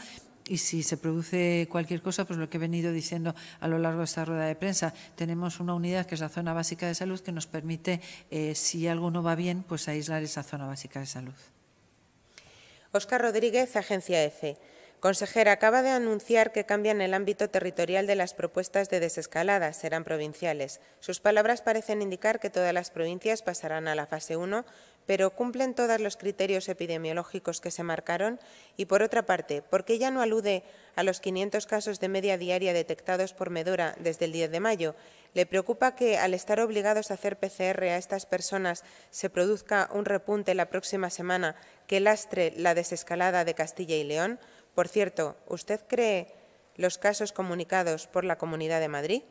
y si se produce cualquier cosa, pues lo que he venido diciendo a lo largo de esta rueda de prensa, tenemos una unidad que es la zona básica de salud que nos permite, eh, si algo no va bien, pues aislar esa zona básica de salud. Óscar Rodríguez, Agencia EFE. Consejera, acaba de anunciar que cambian el ámbito territorial de las propuestas de desescalada, serán provinciales. Sus palabras parecen indicar que todas las provincias pasarán a la fase 1, pero cumplen todos los criterios epidemiológicos que se marcaron y, por otra parte, porque ya no alude a los 500 casos de media diaria detectados por Medora desde el 10 de mayo, le preocupa que, al estar obligados a hacer PCR a estas personas, se produzca un repunte la próxima semana que lastre la desescalada de Castilla y León. Por cierto, ¿usted cree los casos comunicados por la Comunidad de Madrid?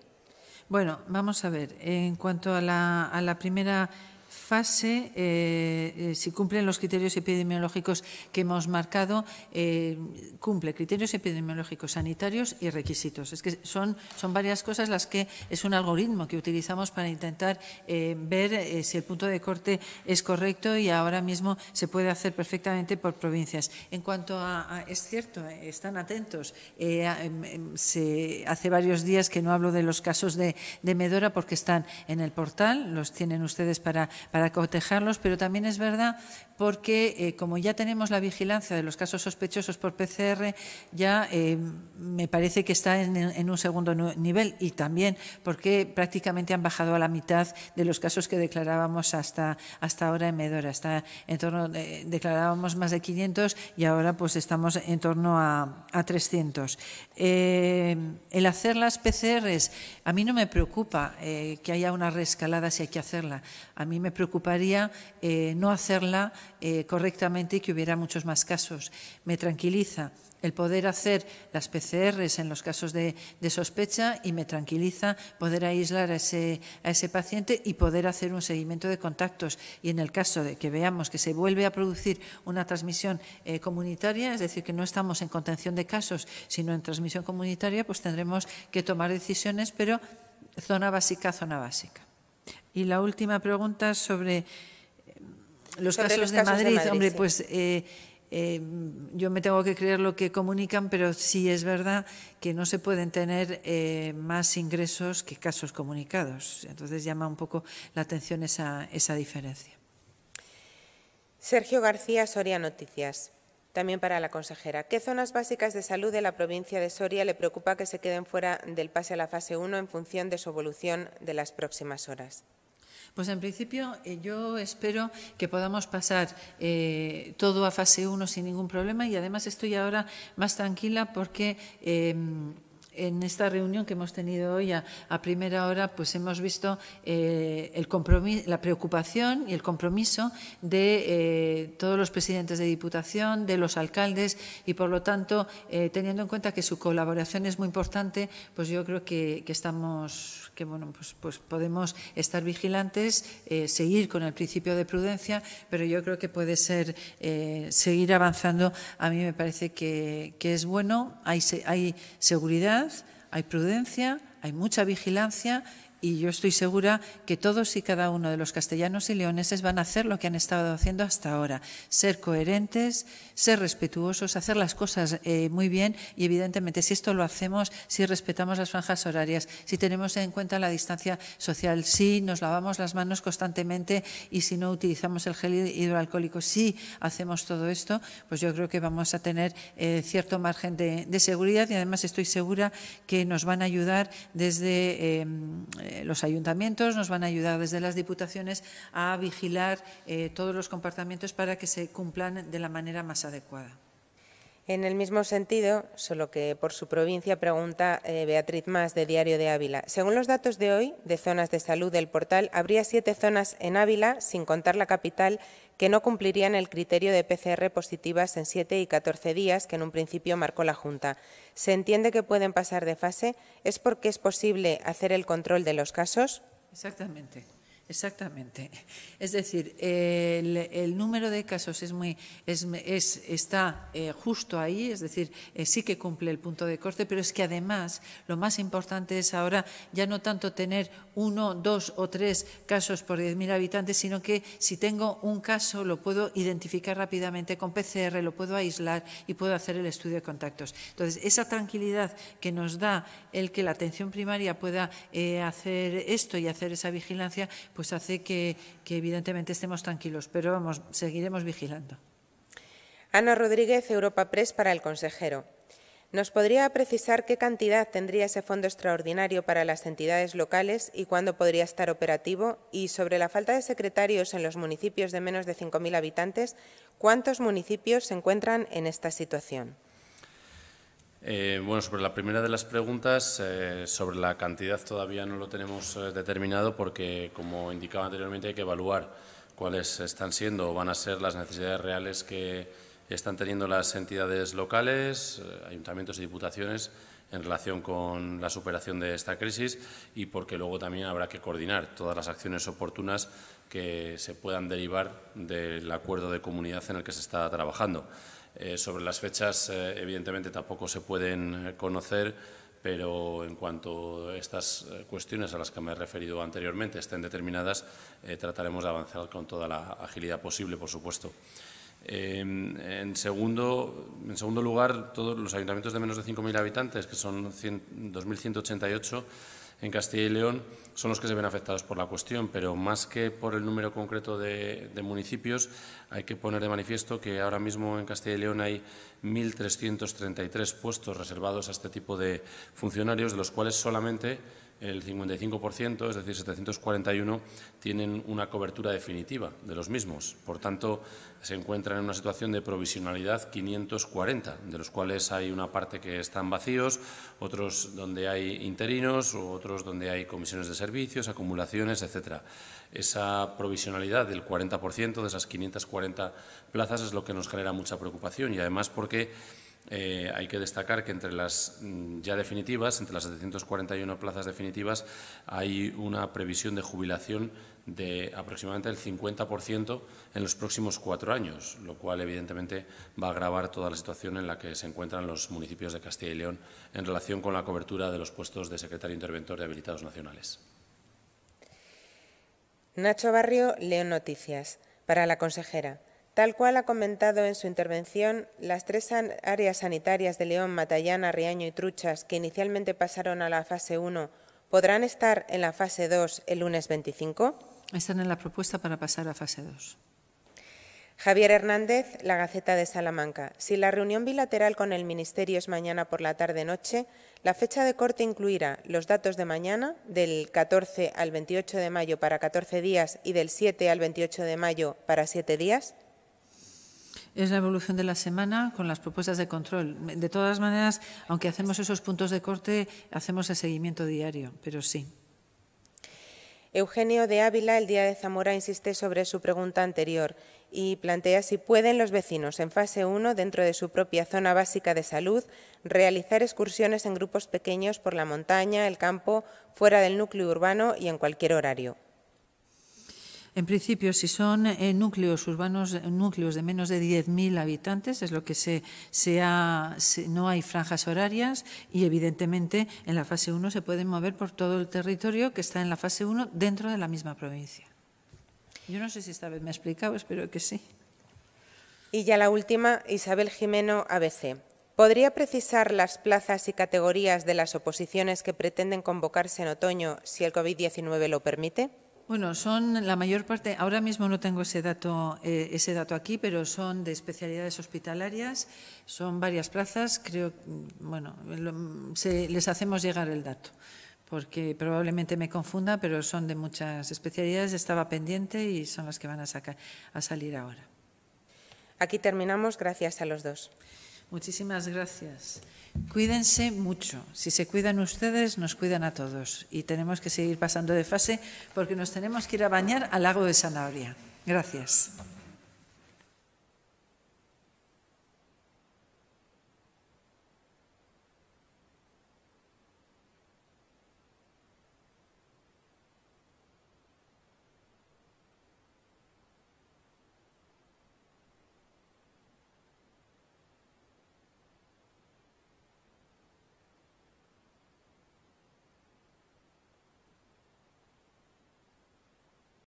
Bueno, vamos a ver. En cuanto a la, a la primera fase, eh, eh, si cumplen los criterios epidemiológicos que hemos marcado, eh, cumple criterios epidemiológicos sanitarios y requisitos. Es que son, son varias cosas las que es un algoritmo que utilizamos para intentar ver si el punto de corte es correcto y ahora mismo se puede hacer perfectamente por provincias. En cuanto a, es cierto, están atentos. Em, em, se, hace varios días que no hablo de los casos de Medora porque están en el portal, los tienen ustedes para para cotejarlos, pero también es verdad porque eh, como ya tenemos la vigilancia de los casos sospechosos por PCR, ya eh, me parece que está en, un segundo nivel y también porque prácticamente han bajado a la mitad de los casos que declarábamos hasta, hasta ahora en Medora. Está en torno, declarábamos más de 500 y ahora pues estamos en torno a, a 300. Eh, el hacer las PCRs, a mí no me preocupa que haya una reescalada si hay que hacerla. A mí me preocuparía no hacerla eh, correctamente y que hubiera muchos más casos. Me tranquiliza el poder hacer las PCRs en los casos de, sospecha y me tranquiliza poder aislar a ese, paciente y poder hacer un seguimiento de contactos. Y en el caso de que veamos que se vuelve a producir una transmisión eh, comunitaria, es decir, que no estamos en contención de casos, sino en transmisión comunitaria, pues tendremos que tomar decisiones, pero zona básica, zona básica. Y la última pregunta sobre los casos, de, Madrid, hombre, pues eh, eh, yo me tengo que creer lo que comunican, pero sí es verdad que no se pueden tener eh, más ingresos que casos comunicados. Entonces llama un poco la atención esa, esa diferencia. Sergio García, Soria Noticias. También para la consejera. ¿Qué zonas básicas de salud de la provincia de Soria le preocupa que se queden fuera del pase a la fase 1 en función de su evolución de las próximas horas? Pues en principio eh, yo espero que podamos pasar eh, todo a fase 1 sin ningún problema y además estoy ahora más tranquila porque... Em, en esta reunión que hemos tenido hoy a, primera hora, pues hemos visto eh, el la preocupación y el compromiso de todos los presidentes de diputación, de los alcaldes y, por lo tanto, teniendo en cuenta que su colaboración es muy importante, pues yo creo que estamos que bueno, pues, pues, podemos estar vigilantes, eh, seguir con el principio de prudencia, pero yo creo que puede ser eh, seguir avanzando. A mí me parece que, es bueno, hay seguridad, hay prudencia, hay mucha vigilancia y yo estoy segura que todos y cada uno de los castellanos y leoneses van a hacer lo que han estado haciendo hasta ahora, ser coherentes, ser respetuosos, hacer las cosas eh, muy bien y evidentemente si esto lo hacemos, si respetamos las franjas horarias, si tenemos en cuenta la distancia social, si nos lavamos las manos constantemente y si no utilizamos el gel hidroalcohólico, si hacemos todo esto, pues yo creo que vamos a tener eh, cierto margen de, seguridad y además estoy segura que nos van a ayudar desde... Em, eh, los ayuntamientos nos van a ayudar desde las diputaciones a vigilar eh, todos los comportamientos para que se cumplan de la manera más adecuada. En el mismo sentido, solo que por su provincia, pregunta eh, Beatriz Más, de Diario de Ávila. Según los datos de hoy, de zonas de salud del portal, habría siete zonas en Ávila, sin contar la capital, que no cumplirían el criterio de PCR positivas en siete y catorce días que en un principio marcó la Junta. ¿Se entiende que pueden pasar de fase? ¿Es porque es posible hacer el control de los casos? Exactamente. Exactamente. Es decir, el, número de casos es muy, es, está eh, justo ahí, es decir, eh, sí que cumple el punto de corte, pero es que además lo más importante es ahora ya no tanto tener uno, dos o tres casos por 10.000 habitantes, sino que si tengo un caso lo puedo identificar rápidamente con PCR, lo puedo aislar y puedo hacer el estudio de contactos. Entonces, esa tranquilidad que nos da el que la atención primaria pueda eh, hacer esto y hacer esa vigilancia, pues hace que, evidentemente estemos tranquilos, pero vamos, seguiremos vigilando. Ana Rodríguez, Europa Press, para el consejero. ¿Nos podría precisar qué cantidad tendría ese fondo extraordinario para las entidades locales y cuándo podría estar operativo? Y sobre la falta de secretarios en los municipios de menos de 5.000 habitantes, ¿cuántos municipios se encuentran en esta situación? Eh, bueno, sobre la primera de las preguntas, eh, sobre la cantidad todavía no lo tenemos eh, determinado porque, como indicaba anteriormente, hay que evaluar cuáles están siendo o van a ser las necesidades reales que están teniendo las entidades locales, ayuntamientos y diputaciones en relación con la superación de esta crisis y porque luego también habrá que coordinar todas las acciones oportunas que se puedan derivar del acuerdo de comunidad en el que se está trabajando. Eh, sobre las fechas, eh, evidentemente, tampoco se pueden eh, conocer, pero en cuanto estas cuestiones a las que me he referido anteriormente estén determinadas, trataremos de avanzar con toda la agilidad posible, por supuesto. Em, en, segundo, lugar, todos los ayuntamientos de menos de 5.000 habitantes, que son 2.188 en Castilla y León, son los que se ven afectados por la cuestión, pero más que por el número concreto de, municipios, hay que poner de manifiesto que ahora mismo en Castilla y León hay 1.333 puestos reservados a este tipo de funcionarios, de los cuales solamente el 55%, es decir, 741, tienen una cobertura definitiva de los mismos. Por tanto, se encuentran en una situación de provisionalidad 540, de los cuales hay una parte que están vacíos, otros donde hay interinos, otros donde hay comisiones de servicios, acumulaciones, etcétera. Esa provisionalidad del 40% de esas 540 plazas es lo que nos genera mucha preocupación y además porque eh, hay que destacar que entre las mm, ya definitivas, entre las 741 plazas definitivas, hay una previsión de jubilación de aproximadamente el 50% en los próximos cuatro años, lo cual evidentemente va a agravar toda la situación en la que se encuentran los municipios de Castilla y León en relación con la cobertura de los puestos de secretario interventor de habilitados nacionales. Nacho Barrio, León Noticias. Para la consejera. Tal cual ha comentado en su intervención, las tres áreas sanitarias de León, Matallana, Riaño y Truchas, que inicialmente pasaron a la fase 1, ¿podrán estar en la fase 2 el lunes 25? Están en la propuesta para pasar a fase 2. Javier Hernández, La Gaceta de Salamanca. Si la reunión bilateral con el Ministerio es mañana por la tarde-noche, la fecha de corte incluirá los datos de mañana, del 14 al 28 de mayo para 14 días y del 7 al 28 de mayo para 7 días es la evolución de la semana con las propuestas de control. De todas maneras, aunque hacemos esos puntos de corte, hacemos el seguimiento diario, pero sí. Eugenio de Ávila, el Día de Zamora, insiste sobre su pregunta anterior y plantea si pueden los vecinos en fase 1, dentro de su propia zona básica de salud, realizar excursiones en grupos pequeños por la montaña, el campo, fuera del núcleo urbano y en cualquier horario. En principio, si son eh, núcleos urbanos, eh, núcleos de menos de 10.000 habitantes, es lo que se, no hay franjas horarias y, evidentemente, en la fase 1 se pueden mover por todo el territorio que está en la fase 1 dentro de la misma provincia. Yo no sé si esta vez me ha explicado, espero que sí. Y ya la última, Isabel Jimeno, ABC. ¿Podría precisar las plazas y categorías de las oposiciones que pretenden convocarse en otoño si el COVID-19 lo permite? Bueno, son la mayor parte, ahora mismo no tengo ese dato, eh, ese dato aquí, pero son de especialidades hospitalarias, son varias plazas, creo, mm, bueno, mm, se, les hacemos llegar el dato, porque probablemente me confunda, pero son de muchas especialidades, estaba pendiente y son las que van a, sacar, a salir ahora. Aquí terminamos, gracias a los dos. Muchísimas gracias. Cuídense mucho. Si se cuidan ustedes, nos cuidan a todos. Y tenemos que seguir pasando de fase porque nos tenemos que ir a bañar al lago de Sanabria. Gracias.